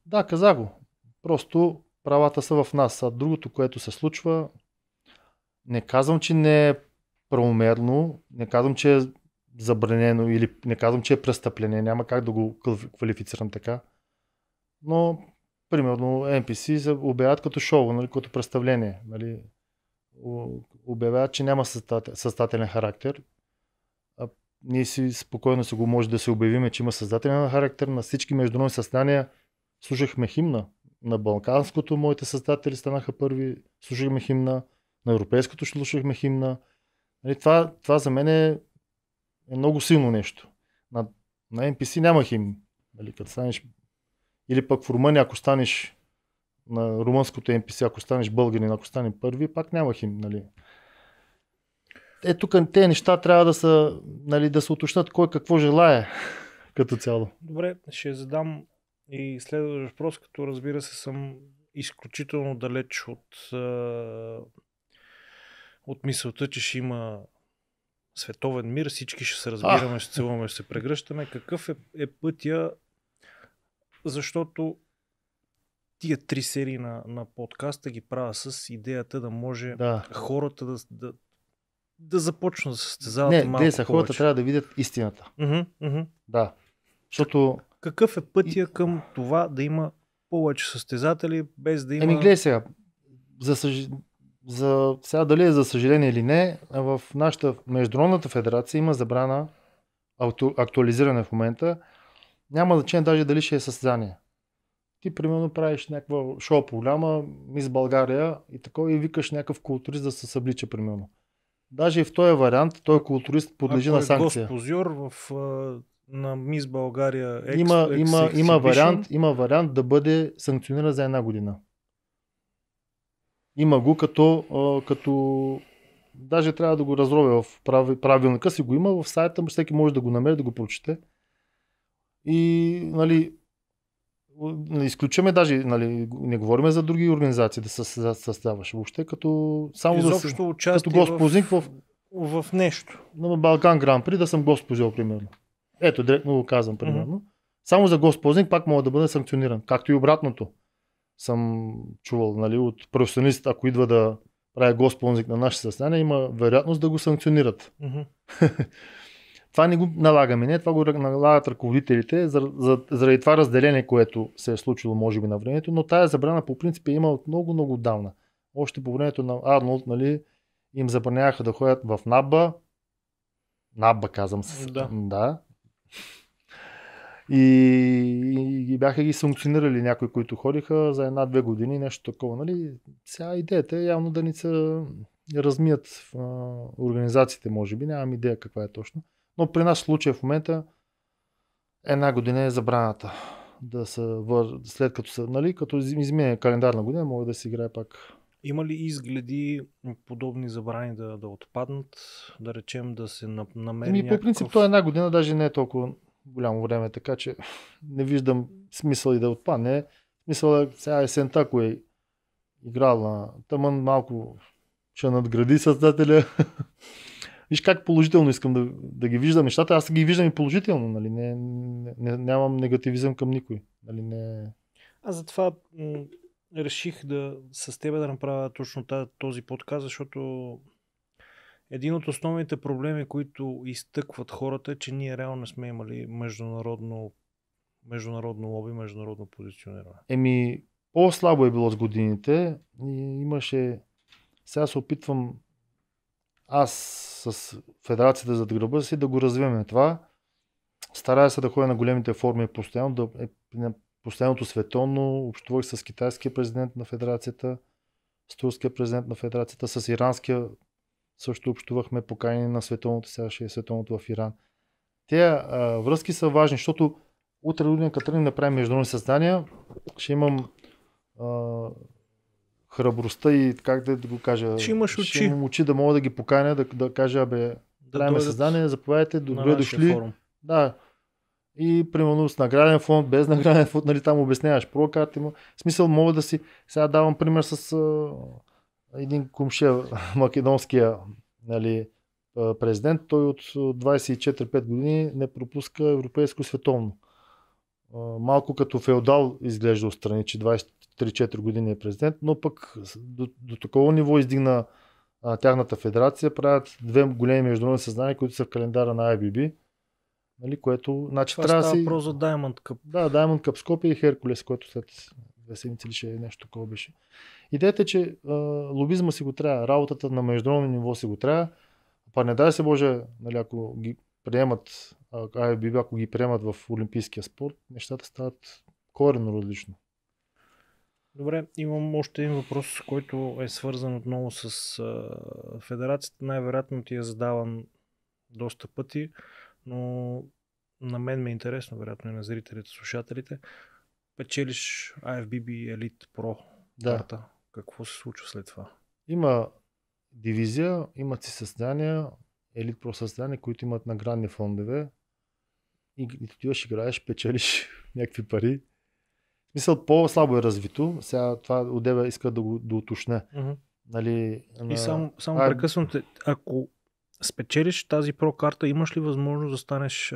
Да, каза го. Просто правата са в нас. А другото, което се случва, не казвам, че не е правомерно, не казвам, че е забранено или не казвам, че е престъпление, няма как да го квалифицирам така. Но, примерно, NPC се обявяват като шоу, нали, като представление. Нали, обявяват, че няма състателен характер ние си спокойно се го може да се обявиме, че има създателен характер на всички международни състояния. Слушахме химна на Балканското, моите създатели станаха първи, слушахме химна, на Европейското слушахме химна. Нали, това, това за мен е, е много силно нещо. На, на NPC няма химни. Нали, като станеш... Или пък в Румъния, ако станеш на румънското NPC, ако станеш българин, ако станеш първи, пак няма хим. Нали е тук те неща трябва да са, нали, да се уточнат кой какво желая като цяло. Добре, ще задам и следващ въпрос, като разбира се съм изключително далеч от, от мисълта, че ще има световен мир, всички ще се разбираме, а. ще целуваме, ще се прегръщаме. Какъв е, е пътя, защото тия три серии на, на подкаста ги правя с идеята да може да. хората да, да, да започна да се не, малко са хората трябва да видят истината. Uh-huh, uh-huh. Да. Защото... Какъв е пътя към това да има повече състезатели, без да има... Еми, гледай сега, за, съж... за сега дали е за съжаление или не, в нашата международната федерация има забрана, акту... актуализиране в момента, няма значение даже дали ще е състезание. Ти, примерно, правиш някаква шоу програма, мис България и такова и викаш някакъв културист да се съблича, примерно. Даже и в този вариант той културист подлежи Ако на е санкция. Ако е позор в, на Мис България екс, има, екс, има, екс, има, вариант, има вариант да бъде санкциониран за една година. Има го като, като даже трябва да го разробя в правилника си го има в сайта, всеки може да го намери, да го прочете. И нали, Нали, изключваме даже, нали, не говорим за други организации да се създаваш въобще, като само Изобщо да, като госпозник в, в, в нещо. На Балкан Гран При да съм госпозил, примерно. Ето, директно го казвам, примерно. Mm-hmm. Само за госпозник пак мога да бъда санкциониран. Както и обратното съм чувал нали, от професионалист, ако идва да прави госполник на наше състояние, има вероятност да го санкционират. Mm-hmm. Това не го налагаме, не, това го налагат ръководителите заради това разделение, което се е случило може би на времето, но тая забрана по принцип е имала много, много давна. Още по времето на Арнолд, нали, им забраняха да ходят в Наба. Наба, казвам се. Да. да. И, и, и бяха ги санкционирали някои, които ходиха за една-две години, нещо такова. Нали? Сега идеята е явно да ни се размият а, организациите, може би. Нямам идея каква е точно. Но при нас случая в момента една година е забраната да се вър... след като са, нали, като измине календарна година, може да се играе пак. Има ли изгледи подобни забрани да, да отпаднат, да речем да се намери Ми, По принцип то една година даже не е толкова голямо време, така че не виждам смисъл и да отпадне. Смисъл е сега есента, ако е играл на тъмън, малко ще надгради създателя Виж как положително искам да, да ги виждам нещата. Аз ги виждам и положително. Нали? Не, не, нямам негативизъм към никой. Нали? Не... Аз затова м- реших да с теб да направя точно този подказ, защото един от основните проблеми, които изтъкват хората, е, че ние реално сме имали международно, международно лоби, международно позициониране. Еми, по-слабо е било с годините. И имаше... Сега се опитвам аз с Федерацията за гръба си да го развиваме това. Старая се да ходя на големите форми постоянно, да, е, на последното световно общувах с китайския президент на Федерацията, с турския президент на Федерацията, с иранския също общувахме покани на световното, сега ще е световното в Иран. Те а, връзки са важни, защото утре Людина като ни направим международни създания, ще имам а, храбростта и как да го кажа. Ще имаш очи. Ще имам очи да мога да ги поканя, да, да кажа, абе, да правиме създание, заповядайте, добре дошли. Форум. Да. И примерно с награден фонд, без награден фонд, нали там обясняваш прокарт има. Смисъл мога да си, сега давам пример с а, един кумше, македонския нали, президент, той от 24-5 години не пропуска европейско световно. Малко като феодал изглежда отстрани, че 20 3-4 години е президент, но пък до, до такова ниво издигна а, тяхната федерация, правят две големи международни съзнания, които са в календара на IBB, нали, което... Значи, Това трябва става си... за Diamond Cup. Да, Diamond Cup Скопия и Херкулес, което след две седмици ли ще е нещо такова беше. Идеята е, че а, лобизма си го трябва, работата на международно ниво си го трябва, па не дай се Боже, нали, ако ги приемат, IBB, ако ги приемат в олимпийския спорт, нещата стават коренно различно. Добре, имам още един въпрос, който е свързан отново с а, федерацията. Най-вероятно ти е задаван доста пъти, но на мен ме е интересно, вероятно и на зрителите, слушателите. Печелиш IFBB Elite Pro да. карта. Какво се случва след това? Има дивизия, имат си състояния, Elite Pro състояния, които имат наградни фондове. И, и ти отиваш, играеш, печелиш някакви пари мисъл, по-слабо е развито. Сега това деба иска да го да Mm-hmm. Нали, на... И само, само а... прекъсвам те. Ако спечелиш тази прокарта, имаш ли възможност да станеш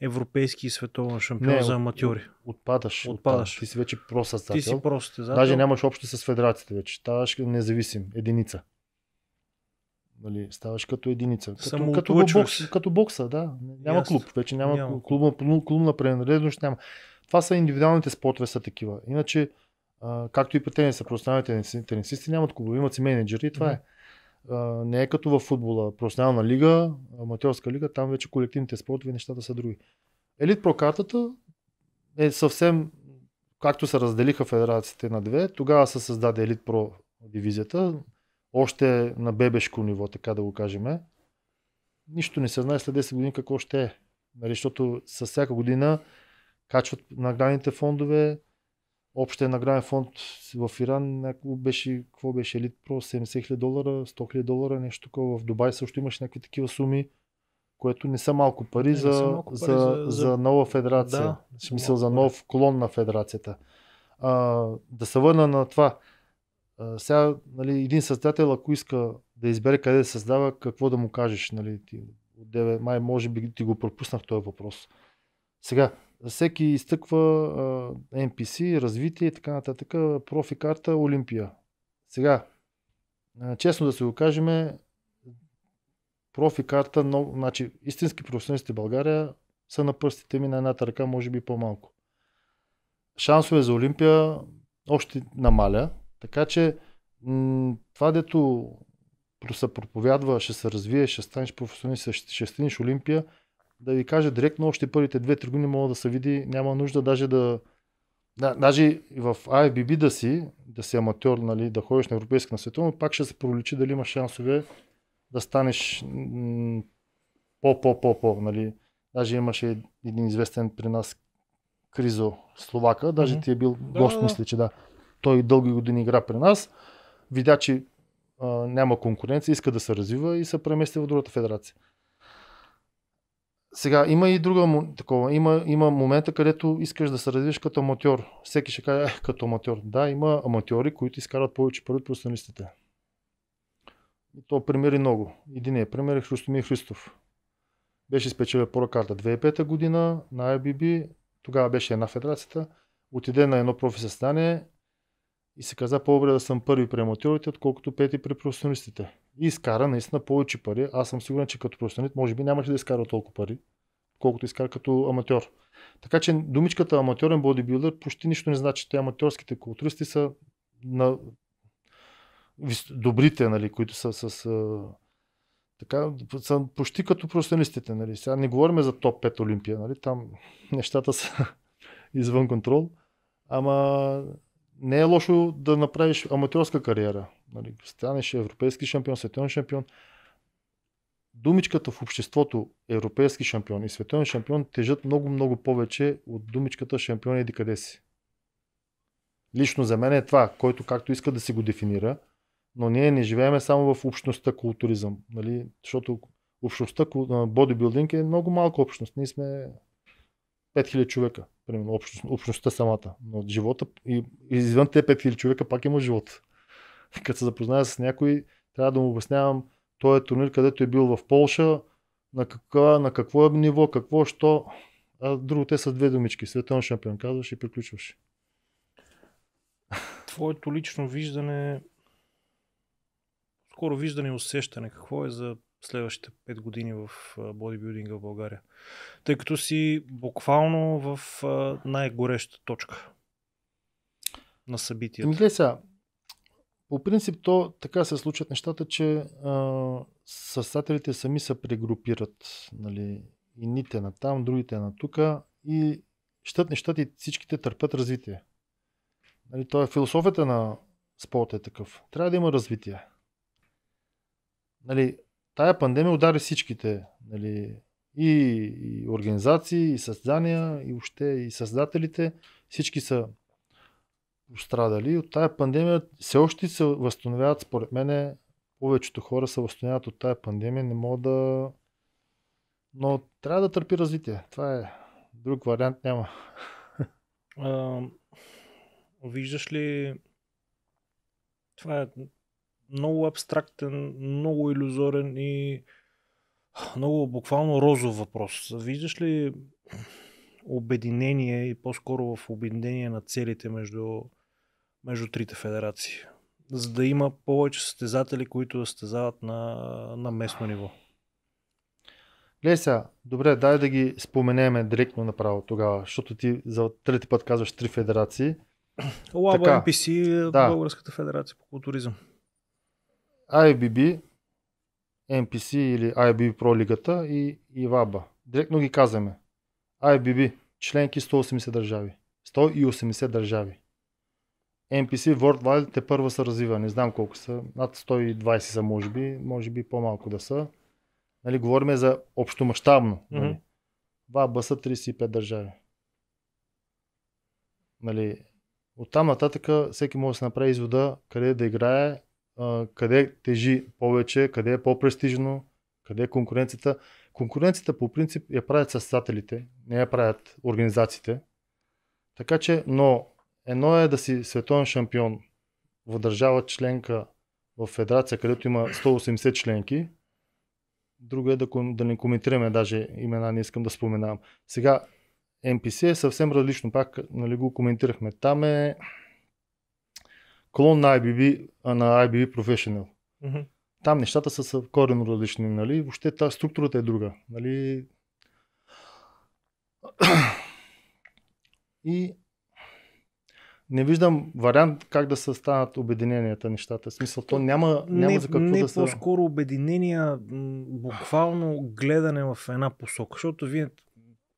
европейски и световен шампион не, за аматьори? Отпадаш. Отпадаш. Ти си вече про Ти си про Даже нямаш общо с федерацията вече. Ставаш независим. Единица. Нали, ставаш като единица. Като, като, бокс, като бокса, да. Няма Ясно. клуб. Вече няма, няма. клубна, клубна принадлежност. Няма. Това са индивидуалните спортове са такива. Иначе, а, както и по тениса, професионалните тенисисти нямат клубове, имат си менеджери и това е. Uh, не е като в футбола. Професионална лига, аматьорска лига, там вече колективните спортове нещата са други. Елит Про картата е съвсем, както се разделиха федерациите на две, тогава се създаде Елит Про дивизията, още на бебешко ниво, така да го кажем. Нищо не се знае след 10 години какво ще е. Нали, защото с всяка година качват наградните фондове. Общия награден фонд в Иран някакво беше, какво беше, елит про 70 000 долара, 100 000 долара, нещо такова. В Дубай също имаш някакви такива суми, което не са малко пари, не, за, не са малко пари за, за, за, нова федерация. Да, в смисъл за нов клон на федерацията. А, да се върна на това. А, сега, нали, един създател, ако иска да избере къде да създава, какво да му кажеш, нали, ти, от 9 май може би ти го пропуснах този въпрос. Сега, всеки изтъква а, NPC, развитие и така нататък, профи карта Олимпия. Сега, а, честно да се го кажем, профи карта, но, значи истински професионалисти в България са на пръстите ми на едната ръка, може би по-малко. Шансове за Олимпия още намаля, така че м- това, дето се проповядва, ще се развие, ще станеш професионалист, ще, ще станеш Олимпия – да ви кажа директно, още първите две 3 години мога да се види, няма нужда даже да... да даже и в IFBB да си, да си аматьор, нали, да ходиш на европейска на световно, пак ще се проличи дали имаш шансове да станеш по-по-по-по, нали. Даже имаше един известен при нас Кризо Словака, даже mm-hmm. ти е бил да, гост, да. мисля, че да. Той дълги години игра при нас, видя, че а, няма конкуренция, иска да се развива и се премести в другата федерация. Сега, има и друга такова. Има, има момента, където искаш да се развиеш като аматьор. Всеки ще каже, като аматьор. Да, има аматьори, които изкарват повече пари от професионалистите. И то примери много. Единият пример е Христомир Христов. Беше спечелил първа карта 2005 година на IBB. Тогава беше една федерацията. Отиде на едно профи състояние и се каза по-добре да съм първи при аматьорите, отколкото пети при професионалистите и изкара наистина повече пари. Аз съм сигурен, че като професионалист може би нямаше да изкара толкова пари, колкото изкара като аматьор. Така че думичката аматьорен бодибилдър почти нищо не значи. Те аматьорските културисти са на добрите, нали, които са с така, са почти като професионалистите. Нали. Сега не говорим за топ 5 Олимпия, нали. там нещата са извън контрол. Ама не е лошо да направиш аматьорска кариера. Нали, станеш европейски шампион, световен шампион. Думичката в обществото европейски шампион и световен шампион тежат много-много повече от думичката шампион еди къде си. Лично за мен е това, който както иска да си го дефинира, но ние не живееме само в общността културизъм, нали? защото общността бодибилдинг е много малка общност. Ние сме 5000 човека, примерно, общност, общността самата. Но живота и извън те 5000 човека пак има живот. като се запозная с някой, трябва да му обяснявам този турнир, където е бил в Полша, на, каква, на какво е ниво, какво, що. А друго те са две думички. Световен шампион казваш и приключваш. Твоето лично виждане, скоро виждане и усещане, какво е за следващите 5 години в бодибилдинга в България? Тъй като си буквално в най-гореща точка на събитията. Мисля сега, по принцип, то така се случват нещата, че а, състателите сами се прегрупират. Нали, едните на там, другите на тук и щат нещата и всичките търпят развитие. Нали, то е философията на спорта е такъв. Трябва да има развитие. Нали, тая пандемия удари всичките. Нали, и, и организации, и създания, и още и създателите. Всички са пострадали. От тая пандемия все още се възстановяват, според мен, повечето хора се възстановяват от тая пандемия, не могат да... Но трябва да търпи развитие. Това е... Друг вариант няма. А, виждаш ли... Това е много абстрактен, много иллюзорен и много буквално розов въпрос. Виждаш ли обединение и по-скоро в обединение на целите между между трите федерации, за да има повече състезатели, които да състезават на, на местно ниво. Леся, добре, дай да ги споменеме директно направо тогава, защото ти за трети път казваш три федерации. Лаба МПС MPC, да. Българската федерация по културизъм. IBB, MPC или IBB Pro лигата и, и ВАБА. Директно ги казваме. IBB, членки 180 държави. 180 държави. NPC Worldwide те първа са развива, не знам колко са, над 120 са може би, може би по-малко да са. Нали, говорим за общомащабно. Mm-hmm. са 35 държави. Нали, от там нататък всеки може да се направи извода къде да играе, къде тежи повече, къде е по-престижно, къде е конкуренцията. Конкуренцията по принцип я правят състателите, не я правят организациите. Така че, но Едно е да си световен шампион в държава членка, в федерация, където има 180 членки. Друго е да, да не коментираме даже имена, не искам да споменавам. Сега, NPC е съвсем различно, пак нали, го коментирахме. Там е клон на IBB, на IBB Professional. Mm-hmm. Там нещата са коренно различни, нали? Въобще та структурата е друга, нали? И не виждам вариант как да се станат обединенията нещата. В смисъл, то няма, няма не, за какво не да се... Не по-скоро обединения, буквално гледане в една посока, защото вие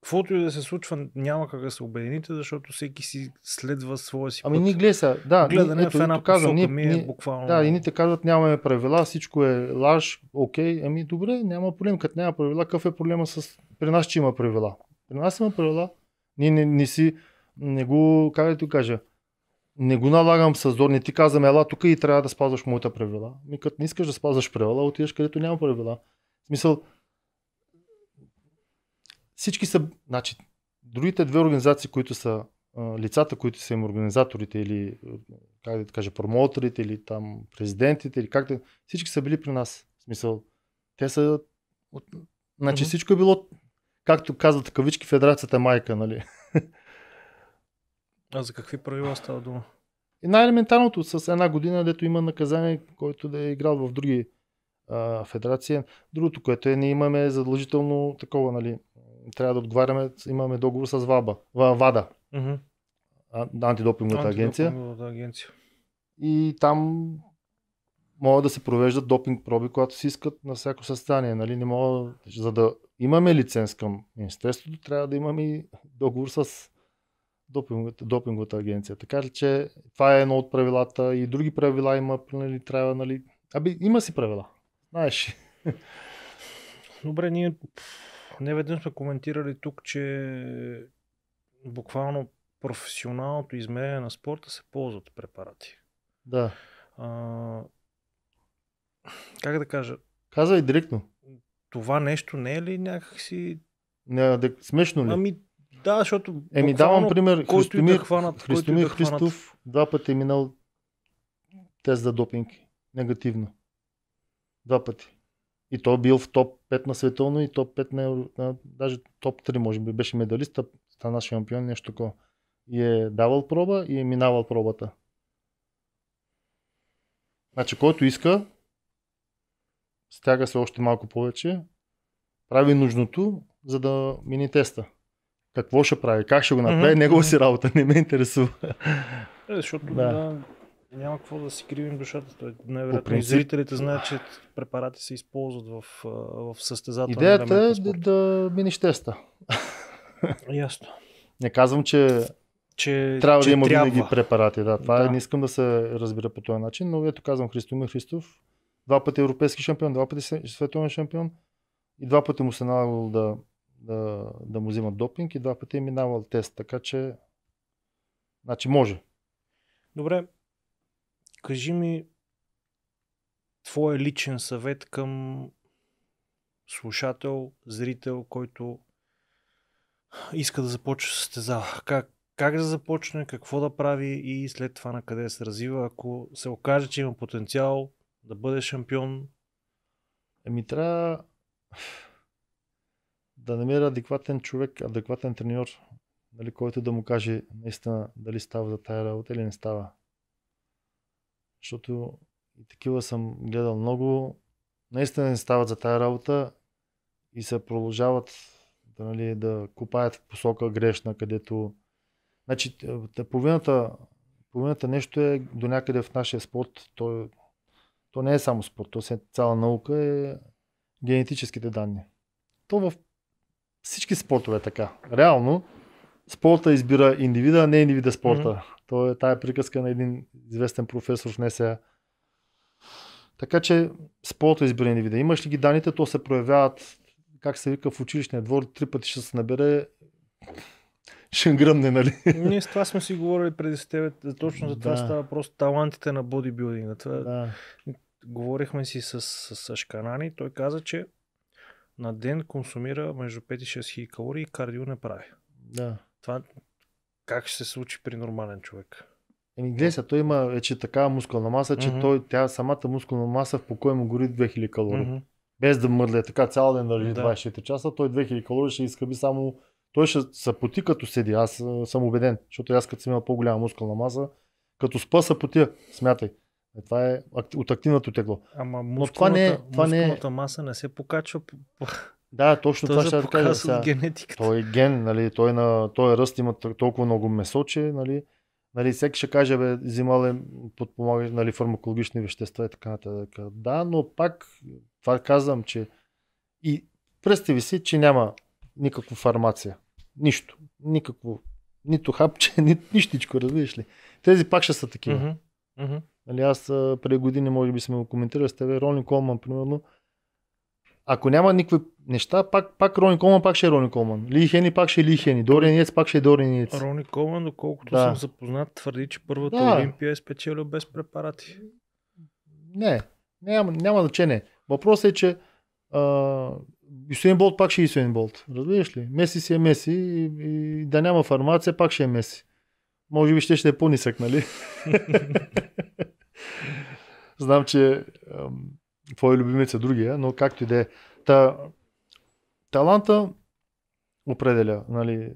каквото и да се случва, няма как да се обедините, защото всеки си следва своя си Ами път. ние глеса, да, гледане ето, в една посока ние, ми е буквално... Да, и те казват, нямаме правила, всичко е лаж, окей, ами добре, няма проблем, като няма правила, какъв е проблема с... При нас, че има правила. При нас има правила. Ние не, не си, не го, как да ти кажа, не го налагам с зор, не ти казвам, ела тук и трябва да спазваш моите правила. Ми като не искаш да спазваш правила, отиваш където няма правила. В смисъл, всички са, значи, другите две организации, които са а, лицата, които са им организаторите или, как да кажа, промоутерите или там президентите или как да, всички са били при нас. В смисъл, те са, от... значи mm-hmm. всичко е било, както казват кавички, федерацията майка, нали? А за какви правила става дума? И най-елементарното с една година, дето има наказание, който да е играл в други а, федерации. Другото, което е, ние имаме задължително такова, нали, трябва да отговаряме, имаме договор с ВАБА, ВАДА, Uh-huh. антидопинговата агенция. агенция. И там могат да се провеждат допинг проби, когато си искат на всяко състояние. Нали? Не мога, за да имаме лиценз към Министерството, трябва да имаме и договор с допинговата, допинговата агенция. Така ли, че това е едно от правилата и други правила има, нали, трябва, нали... Аби, има си правила, знаеш. Добре, ние не веднъж сме коментирали тук, че буквално професионалното измерение на спорта се ползват препарати. Да. А, как да кажа? Казвай директно. Това нещо не е ли някакси... Не, да, смешно ли? Ами да, защото... Еми давам пример, Христомир, да хванат, Христомир да Христов два пъти е минал тест за допинг. Негативно. Два пъти. И той е бил в топ 5 на световно и топ 5 на, на даже топ 3 може би беше медалист, стана шампион, нещо такова. И е давал проба и е минавал пробата. Значи който иска, стяга се още малко повече, прави нужното, за да мини теста какво ще прави, как ще го направи, mm-hmm. негова си работа, не ме интересува. Е, защото да. Да, няма какво да си кривим душата. Той най-вероятно принцип... зрителите знаят, че препарати се използват в, в състезателни Идеята е да, да минеш теста. Ясно. Не казвам, че че трябва че да има трябва. винаги препарати. Да, това е, да. не искам да се разбира по този начин, но ето казвам Христомир Христов, два пъти европейски шампион, два пъти световен шампион и два пъти му се е налагал да да, да му взимат допинг и два пъти е минавал тест, така че значи може. Добре, кажи ми твой личен съвет към слушател, зрител, който иска да започне състезава. Как, как да започне, какво да прави и след това на къде се развива, ако се окаже, че има потенциал да бъде шампион? Еми трябва да намери адекватен човек, адекватен треньор, нали, който да му каже наистина дали става за тая работа или не става. Защото и такива съм гледал много, наистина не стават за тая работа и се продължават да, нали, да купаят в посока грешна, където... Значи, половината, половината нещо е до някъде в нашия спорт. То, то не е само спорт, то е цяла наука, е генетическите данни. То в всички спортове е така. Реално, спорта избира индивида, а не индивида спорта. Mm-hmm. То е тая приказка на един известен професор в НСА. Така че спорта избира индивида. Имаш ли ги данните, то се проявяват, как се вика в училищния двор, три пъти ще се набере ще гръмне, нали? Ние с това сме си говорили преди с теб. Точно за това да. става просто талантите на бодибилдинга. Това... Да. Говорихме си с, с, с Шканани. Той каза, че на ден консумира между 5 и 6 хиляди калории и кардио не прави. Да. Това как ще се случи при нормален човек? Еми, гледай той има вече такава мускулна маса, че mm-hmm. той, тя самата мускулна маса в покой му гори 2000 калории. Mm-hmm. Без да мърля така цял ден нали да. 24 часа, той 2000 калории ще изхъби само... Той ще се поти като седи, аз съм убеден, защото аз като съм имал по-голяма мускулна маса, като спа се потия, смятай. Е, това е от активното тегло. Ама мускулната, Но това не, е, това мускулната не е... маса не се покачва Да, точно това, това ще да кажа. Сега. генетиката. Той е ген, нали, той, на, той е ръст има толкова много месо, че нали, нали, всеки ще каже, бе, взимале подпомага нали, фармакологични вещества и така нататък. Да, но пак това казвам, че и представи си, че няма никаква фармация. Нищо. Никакво. Нито хапче, ни, нищичко, разбираш ли. Тези пак ще са такива. Mm-hmm. Mm-hmm. Нали, аз преди години, може би, сме го коментирали с тебе, Рони Колман, примерно, ако няма никакви неща, пак, пак Рони Колман пак ще е Рони Колман. Ли Хени пак ще е Ли Хени. Дориан Йец пак ще е Дориан Йец. Рони Колман, доколкото да. съм запознат, твърди, че първата да. Олимпия е спечелил без препарати. Не, няма, няма значение. Въпросът е, че а, Болт пак ще е Юсейн Болт. Разбираш ли? Меси си е Меси и, и да няма фармация пак ще е Меси. Може би ще, ще е по-нисък, нали? Знам, че твой любимец е другия, но както и да е. Та, таланта определя, нали,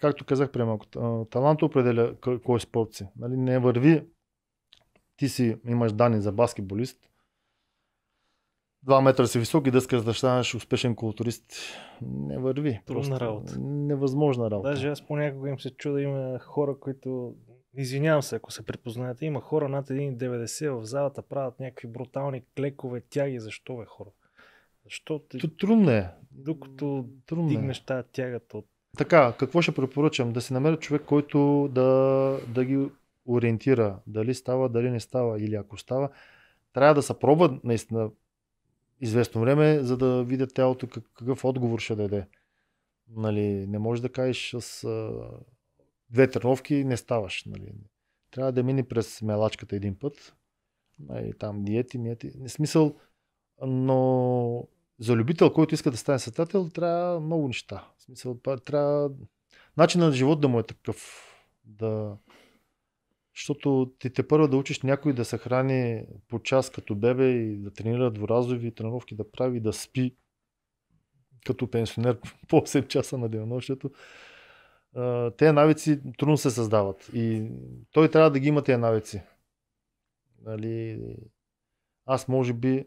както казах преди малко, таланта определя кой е спорт си. Нали, не върви, ти си имаш данни за баскетболист, 2 метра си висок и дъска да станеш успешен културист. Не върви. Трудна работа. Невъзможна работа. Даже аз понякога им се чуда, има хора, които Извинявам се, ако се припознаете. Има хора над 1,90 в залата правят някакви брутални клекове, тяги. Защо бе хора? Защо ти... Трудно е. Докато Трумне. дигнеш тази тягата от... Така, какво ще препоръчам? Да се намери човек, който да, да ги ориентира. Дали става, дали не става. Или ако става, трябва да се пробва наистина известно време, за да видят тялото какъв отговор ще даде. Нали, не можеш да кажеш с две тренировки не ставаш. Нали. Трябва да мини през мелачката един път. И там диети, миети. Не смисъл, но за любител, който иска да стане състезател, трябва много неща. В смисъл, трябва начинът на живот да му е такъв. Да... Защото ти те първа да учиш някой да се храни по час като бебе и да тренира дворазови тренировки, да прави, да спи като пенсионер по 8 часа на денонощието те навици трудно се създават. И той трябва да ги има тези навици. Нали, аз може би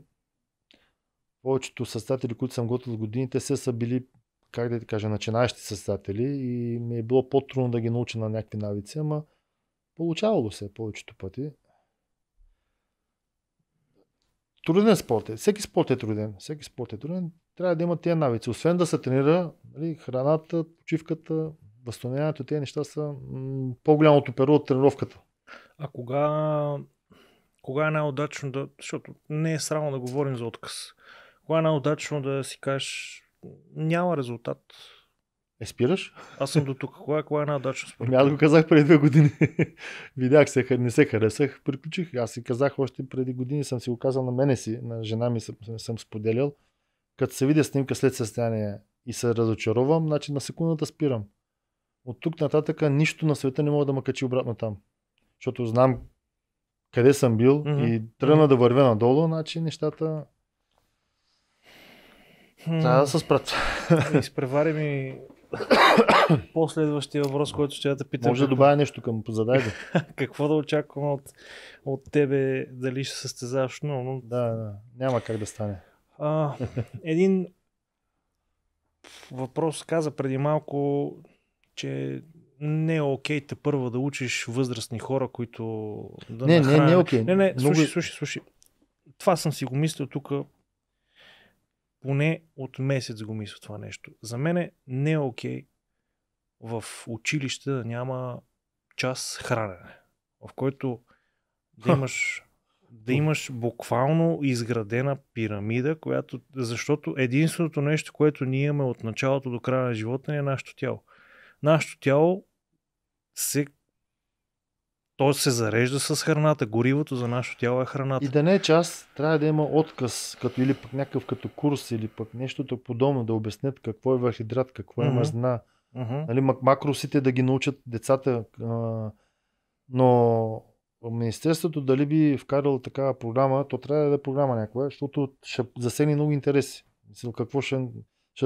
повечето състатели, които съм готвил годините, се са били, как да ти кажа, начинаещи състатели и ми е било по-трудно да ги науча на някакви навици, ама получавало се повечето пъти. Труден спорт е. Всеки спорт е труден. Всеки спорт е труден. Трябва да има тези навици. Освен да се тренира, нали, храната, почивката, възстановяването, тези неща са по-голямото перо от тренировката. А кога, кога е най-удачно да, защото не е срамно да говорим за отказ, кога е най-удачно да си кажеш няма резултат, е, спираш? Аз съм до тук. Кога, е, кога е най-удачно според ами Аз го казах преди две години. Видях се, не се харесах, приключих. Аз си казах още преди години, съм си го казал на мене си, на жена ми съм, съм споделял. Като се видя снимка след състояние и се разочаровам, значи на секундата спирам от тук нататък нищо на света не мога да ме качи обратно там. Защото знам къде съм бил mm-hmm. и тръгна mm-hmm. да вървя надолу, значи нещата hmm. трябва да се спрат. Изпревари ми последващия въпрос, който ще да питам. Може да добавя нещо към позадайда. Какво да очаквам от, от тебе, дали ще състезаваш, но... но... Да, да, няма как да стане. А, един въпрос каза преди малко, че не е окей те първа да учиш възрастни хора, които да Не, нахранят. не, не е окей. Не, не, слушай, Много... Е- слушай, слушай. Това съм си го мислил тук поне от месец го мисля това нещо. За мен е не е окей в училище да няма час хранене, в който да имаш, да имаш буквално изградена пирамида, която, защото единственото нещо, което ние имаме от началото до края на живота ни е нашето тяло нашето тяло се то се зарежда с храната. Горивото за нашето тяло е храната. И да не е, час трябва да има отказ, като или пък някакъв като курс, или пък нещото подобно, да обяснят какво е върхидрат, какво е мазна. Mm-hmm. Нали, макросите да ги научат децата. но Министерството дали би вкарало такава програма, то трябва да е програма някаква, защото ще засени много интереси. Мисля, какво ще, ще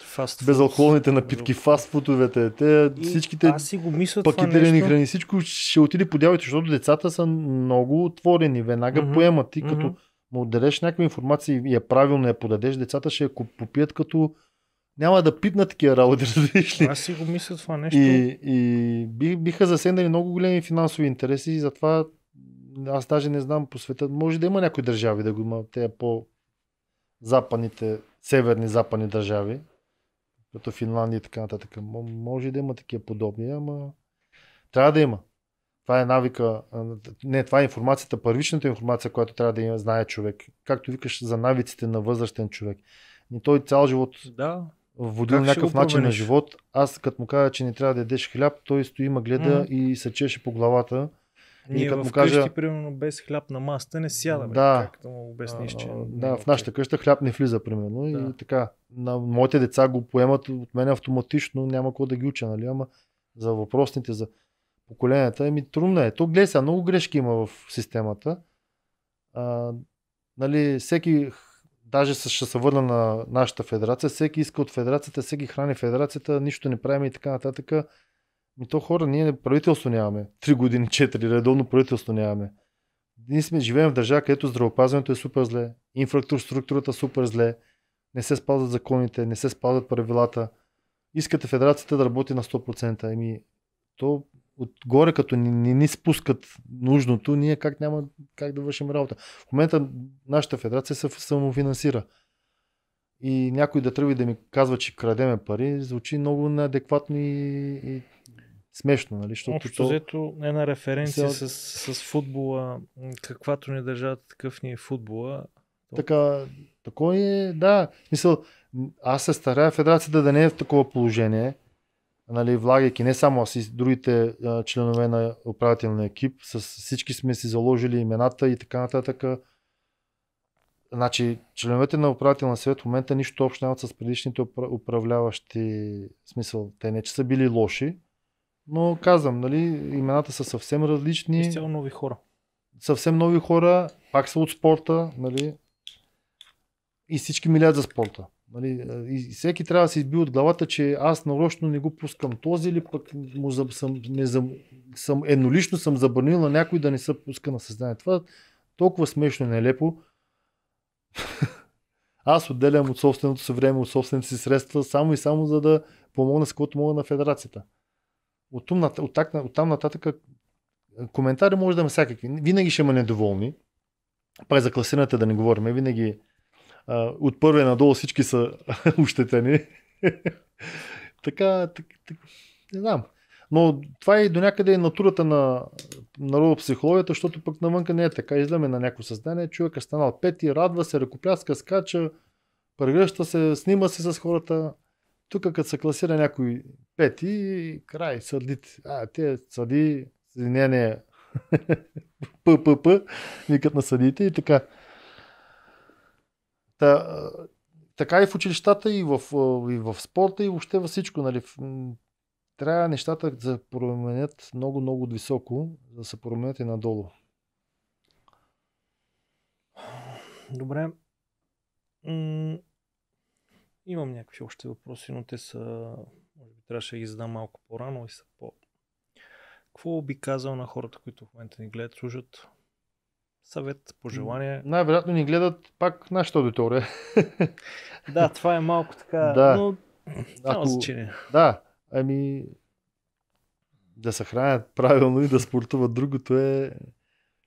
фаст безалкохолните напитки, фастфудовете, те, всичките си пакетирани храни, всичко ще отиде по дяволите, защото децата са много отворени, веднага mm-hmm. поемат и mm-hmm. като му отделеш някаква информация и я правилно я подадеш, децата ще я попият като няма да питнат такива работи, разбираш ли? Аз си го мисля това нещо. И, и би, биха заседнали много големи финансови интереси и затова аз даже не знам по света, може да има някои държави да го има, те по западните, северни западни държави, като Финландия и така нататък. Може да има такива подобни, ама трябва да има. Това е навика, не, това е информацията, първичната информация, която трябва да има, знае човек. Както викаш за навиците на възрастен човек. И той цял живот да. водил някакъв начин на живот. Аз като му кажа, че не трябва да ядеш хляб, той стои, ма гледа mm. и се чеше по главата. Ние като му кажа... примерно, без хляб на маста не сядаме. Да, Както да му обясниш, че... Да, е в нашата къща хляб не влиза, примерно. Да. И така. На моите деца го поемат от мен автоматично, няма кой да ги уча, нали? Ама за въпросните, за поколенията, ми трудно е. То гледа много грешки има в системата. А, нали, всеки, даже ще се върна на нашата федерация, всеки иска от федерацията, всеки храни федерацията, нищо не правим и така нататък. Ми то хора, ние правителство нямаме. Три години, четири, редовно правителство нямаме. Ние сме живеем в държава, където здравеопазването е супер зле, инфраструктурата супер зле, не се спазват законите, не се спазват правилата. Искате федерацията да работи на 100%. Еми, то отгоре, като не ни, ни, ни спускат нужното, ние как няма как да вършим работа. В момента нашата федерация се самофинансира. И някой да тръгва да ми казва, че крадеме пари, звучи много неадекватно и, и Смешно, нали? Защото Общо то... взето една референция сега... с, с футбола, каквато ни държат, такъв ни е футбола. Така, тако е, да. Мисъл, аз се старая федерацията да не е в такова положение, нали, влагайки не само аз и другите а, членове на управителния екип, с всички сме си заложили имената и така нататък. Значи, членовете на управителния съвет в момента нищо общо нямат с предишните управляващи, смисъл, те не че са били лоши, но казвам, нали, имената са съвсем различни. Изцяло нови хора. Съвсем нови хора, пак са от спорта, нали, и всички милят за спорта. Нали, и всеки трябва да се изби от главата, че аз нарочно не го пускам този или пък му за, съм, не за, съм, еднолично съм забранил на някой да не се пуска на съзнание. Това толкова смешно и нелепо. аз отделям от собственото си време, от собствените си средства, само и само за да помогна с което мога на федерацията. От, тум, от, так, от там нататък коментари може да има всякакви. Винаги ще има недоволни. Пай за класината да не говорим. Винаги а, от първия надолу всички са ощетени. така, так, так, не знам. Но това е до някъде и натурата на народопсихологията, защото пък навънка не е така. Излеме на някакво създание, човек е станал пети, радва се, ръкопляска, скача, прегръща се, снима се с хората тук като се класира някой пети край, съдлит. А, те съди, съединение ППП, викат на съдите и така. Та, така и в училищата, и в, и в спорта, и въобще във всичко. Нали, трябва нещата да се променят много, много високо, да се променят и надолу. Добре. Имам някакви още въпроси, но те са, може би трябваше да ги задам малко по-рано и са по... Какво би казал на хората, които в момента ни гледат, служат? Съвет, пожелание. Най-вероятно ни гледат пак нашата аудитория. да, това е малко така, да. но Ако... Да, ами да се хранят правилно и да спортуват. Другото е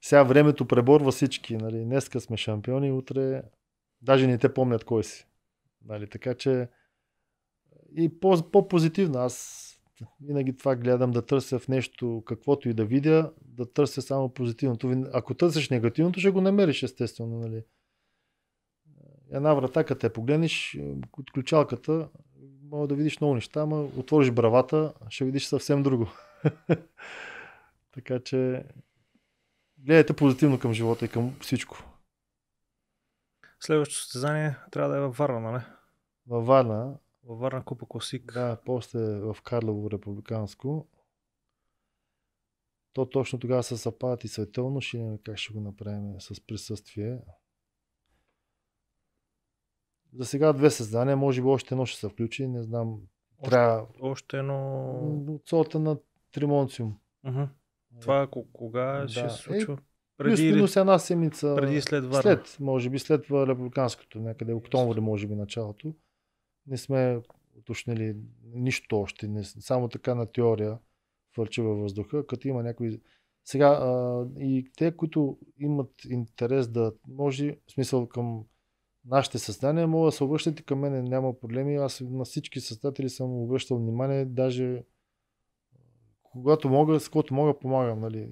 сега времето преборва всички. Нали? Днеска сме шампиони, утре даже не те помнят кой си. Нали, така че и по- по Аз винаги това гледам да търся в нещо, каквото и да видя, да търся само позитивното. Ако търсиш негативното, ще го намериш естествено. Нали. Една врата, като я погледнеш, отключалката, може да видиш много неща, ама отвориш бравата, ще видиш съвсем друго. така че гледайте позитивно към живота и към всичко. Следващото състезание трябва да е във Варна, нали? Във Варна. Във Варна Купа косик. Да, после е в Карлово Републиканско. То точно тогава се съпадат и светълно, Ще видим как ще го направим с присъствие. За сега две създания, може би още едно ще се включи, не знам. Още, трябва... още едно... Солта на Тримонциум. Uh-huh. Това е. кога да. ще се случва? Е, преди, плюс една седмица. Преди след Варна. След, може би след републиканското, някъде октомври, може би началото. Не сме уточнили нищо още, не, само така на теория фърчи във въздуха, като има някои... Сега, а, и те, които имат интерес да може, в смисъл към нашите състезания, могат да се обръщат и към мен, няма проблеми. Аз на всички създатели съм обръщал внимание, даже когато мога, с когато мога, помагам. Нали.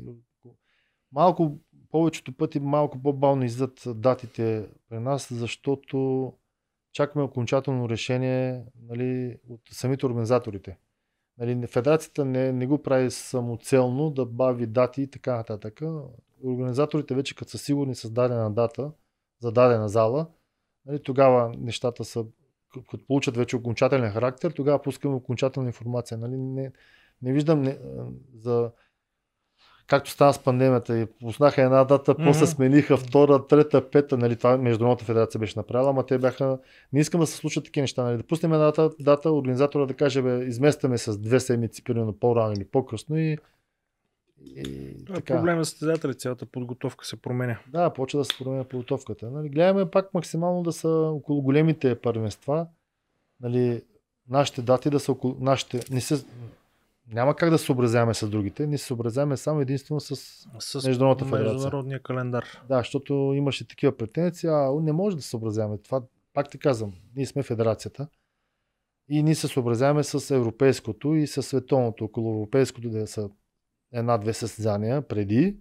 Малко повечето пъти малко по-бавно издат датите при нас, защото чакаме окончателно решение нали, от самите организаторите. Нали, федерацията не, не го прави самоцелно да бави дати и така нататък. Организаторите вече като са сигурни с дадена дата за дадена зала, нали, тогава нещата са, като получат вече окончателен характер, тогава пускаме окончателна информация. Нали, не, не виждам не, за както стана с пандемията и познаха една дата, mm-hmm. после смениха втора, трета, пета, нали, това Международната федерация беше направила, ама те бяха, не искам да се случат такива неща, нали, да пуснем една дата, дата организатора да каже, бе, изместваме с две седмици, примерно по-рано или по-късно и и, Това е проблема с състезатели, цялата подготовка се променя. Да, почва да се променя подготовката. Нали, гледаме пак максимално да са около големите първенства. Нали, нашите дати да са около... Нашите, не се, няма как да се съобразяваме с другите, ние се съобразяваме само единствено с, с Международната федерация. Международния календар. Да, защото имаше такива претенции, а не може да се съобразяваме. Това, пак ти казвам, ние сме федерацията и ние се съобразяваме с европейското и с световното. Около европейското да са една-две състезания преди,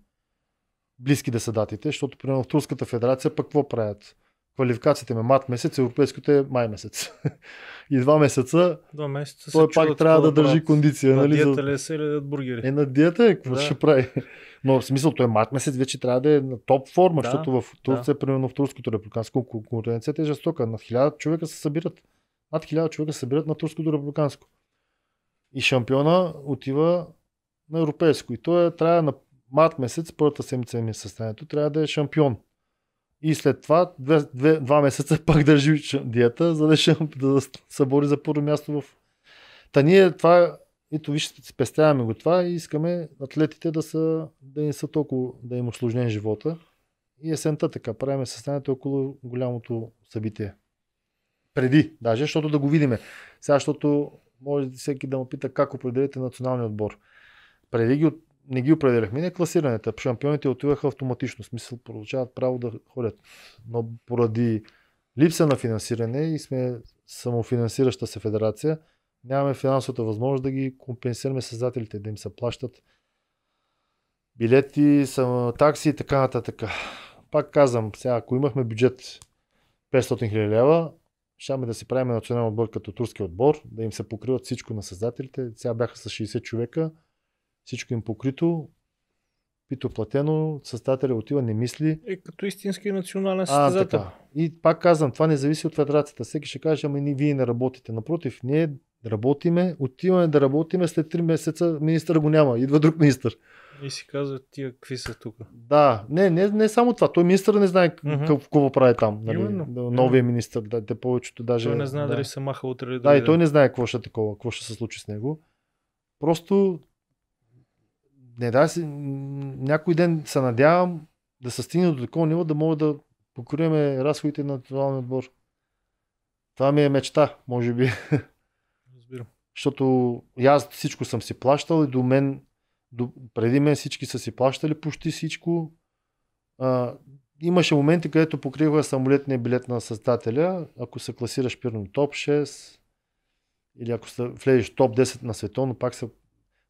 близки да са датите, защото примерно в Турската федерация пък какво правят? квалификацията ме март месец, европейското е май месец. И два месеца, два месеца той пак трябва да, държи държи кондиция. На нали, диета ли се или да бургери? Е, на диета е, какво да. ще прави? Но в смисъл, той март месец вече трябва да е на топ форма, да, защото в Турция, да. примерно в турското републиканско, конкуренцията е жестока. Над хиляда човека се събират. Над хиляда човека се събират на турското републиканско. И шампиона отива на европейско. И той е, трябва на март месец, първата седмица ми е състоянието, трябва да е шампион. И след това, две, две, два месеца пак държи диета, за да, ще, да се бори за първо място в... Та ние това, ето вижте, спестяваме го това и искаме атлетите да, са, да не са толкова, да им осложнен живота. И есента така, правиме състоянието около голямото събитие. Преди, даже, защото да го видиме. Сега, защото може всеки да му пита как определите националния отбор. Преди ги от не ги определяхме. Не класирането. Шампионите отиваха автоматично. В смисъл, получават право да ходят. Но поради липса на финансиране и сме самофинансираща се федерация, нямаме финансовата възможност да ги компенсираме създателите, да им се плащат билети, такси и така нататък. Пак казвам, сега, ако имахме бюджет 500 000 лева, щяме да си правим национален отбор като турски отбор, да им се покриват всичко на създателите. Сега бяха с 60 човека, всичко им покрито, пито платено, състателя отива, не мисли. Е, като истински национален състезател. А, така. И пак казвам, това не зависи от федерацията. Всеки ще каже, ами вие не работите. Напротив, ние работиме, отиваме да работиме, след 3 месеца министър го няма, идва друг министър. И си казват тия какви са тук. Да, не, не, не само това. Той министър не знае mm-hmm. какво прави там. Нали? Именно. Новия министър, да, те повечето даже. Той не знае да. дали се маха утре. Да, да, и той не е. знае какво ще е такова, какво ще се случи с него. Просто не да се, някой ден се надявам да се стигне до такова ниво, да мога да покриваме разходите на националния отбор. Това ми е мечта, може би. Разбирам. Защото аз всичко съм си плащал и до мен, до, преди мен всички са си плащали почти всичко. А, имаше моменти, където покрива самолетния билет на създателя, ако се класираш пирно топ 6 или ако влезеш топ 10 на световно, пак се...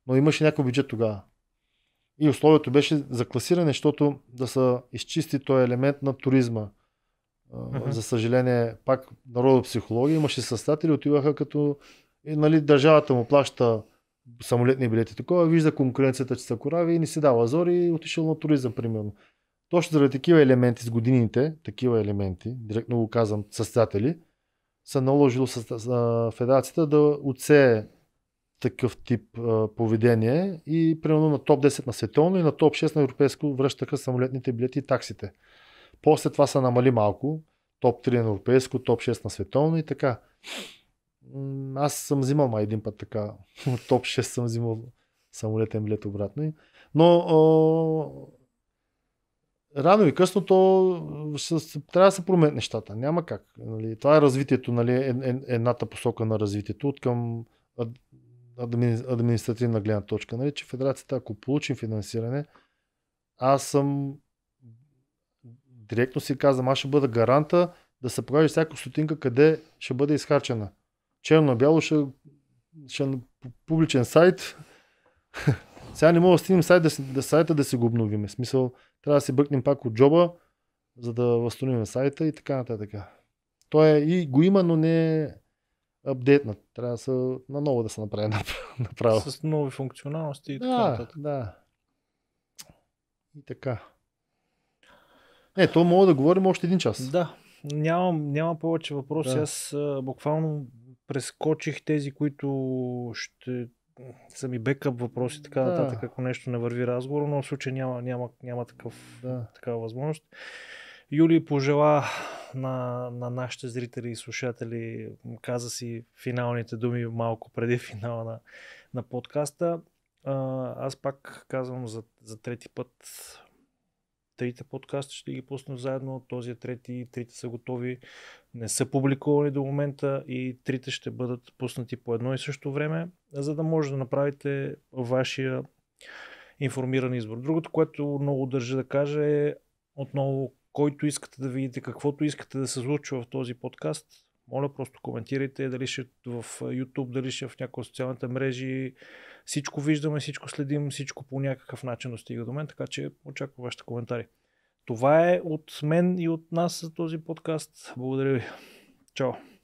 Но имаше някакъв бюджет тогава. И условието беше за класиране, защото да се изчисти този елемент на туризма. Uh-huh. За съжаление, пак народна психология имаше състатели, отиваха като и, нали, държавата му плаща самолетни билети. Такова вижда конкуренцията, че са корави и не си дава зор и отишъл на туризъм, примерно. Точно заради такива елементи с годините, такива елементи, директно го казвам, състатели, са наложило с, с, федерацията да отсее такъв тип а, поведение и примерно на топ 10 на световно и на топ 6 на европейско връщаха самолетните билети и таксите. После това се намали малко, топ 3 на европейско, топ 6 на световно и така. Аз съм взимал май един път така, топ 6 съм взимал самолетен билет обратно. Но а, рано и късно то трябва да се променят нещата. Няма как. Нали? Това е развитието, нали? Е, е, е едната посока на развитието от към административна гледна точка, нали, че федерацията, ако получим финансиране, аз съм директно си казвам, аз ще бъда гаранта да се покаже всяка стотинка къде ще бъде изхарчена. Черно-бяло ще, ще публичен сайт. Сега не мога да стигнем сайта да, сайта да си го обновим. В смисъл, трябва да си бъкнем пак от джоба, за да възстановим сайта и така нататък. То е и го има, но не е апдейтнат. Трябва да са на ново да се направи направо. С нови функционалности и така да, нататък. Да. И така. Е, то мога да говорим още един час. Да. Няма, няма повече въпроси. Да. Аз буквално прескочих тези, които ще са ми бекъп въпроси, така да. нататък, ако нещо не върви разговор, но в случай няма, няма, няма такъв, да. такава възможност. Юли пожела на, на нашите зрители и слушатели, каза си финалните думи малко преди финала на, на подкаста. аз пак казвам за, за трети път. Трите подкаста ще ги пусна заедно. Този е трети, трите са готови. Не са публикувани до момента и трите ще бъдат пуснати по едно и също време, за да може да направите вашия информиран избор. Другото, което много държа да кажа е отново който искате да видите, каквото искате да се случва в този подкаст, моля просто коментирайте дали ще е в YouTube, дали ще е в някои социалните мрежи. Всичко виждаме, всичко следим, всичко по някакъв начин достига до мен, така че очаквам вашите коментари. Това е от мен и от нас за този подкаст. Благодаря ви. Чао!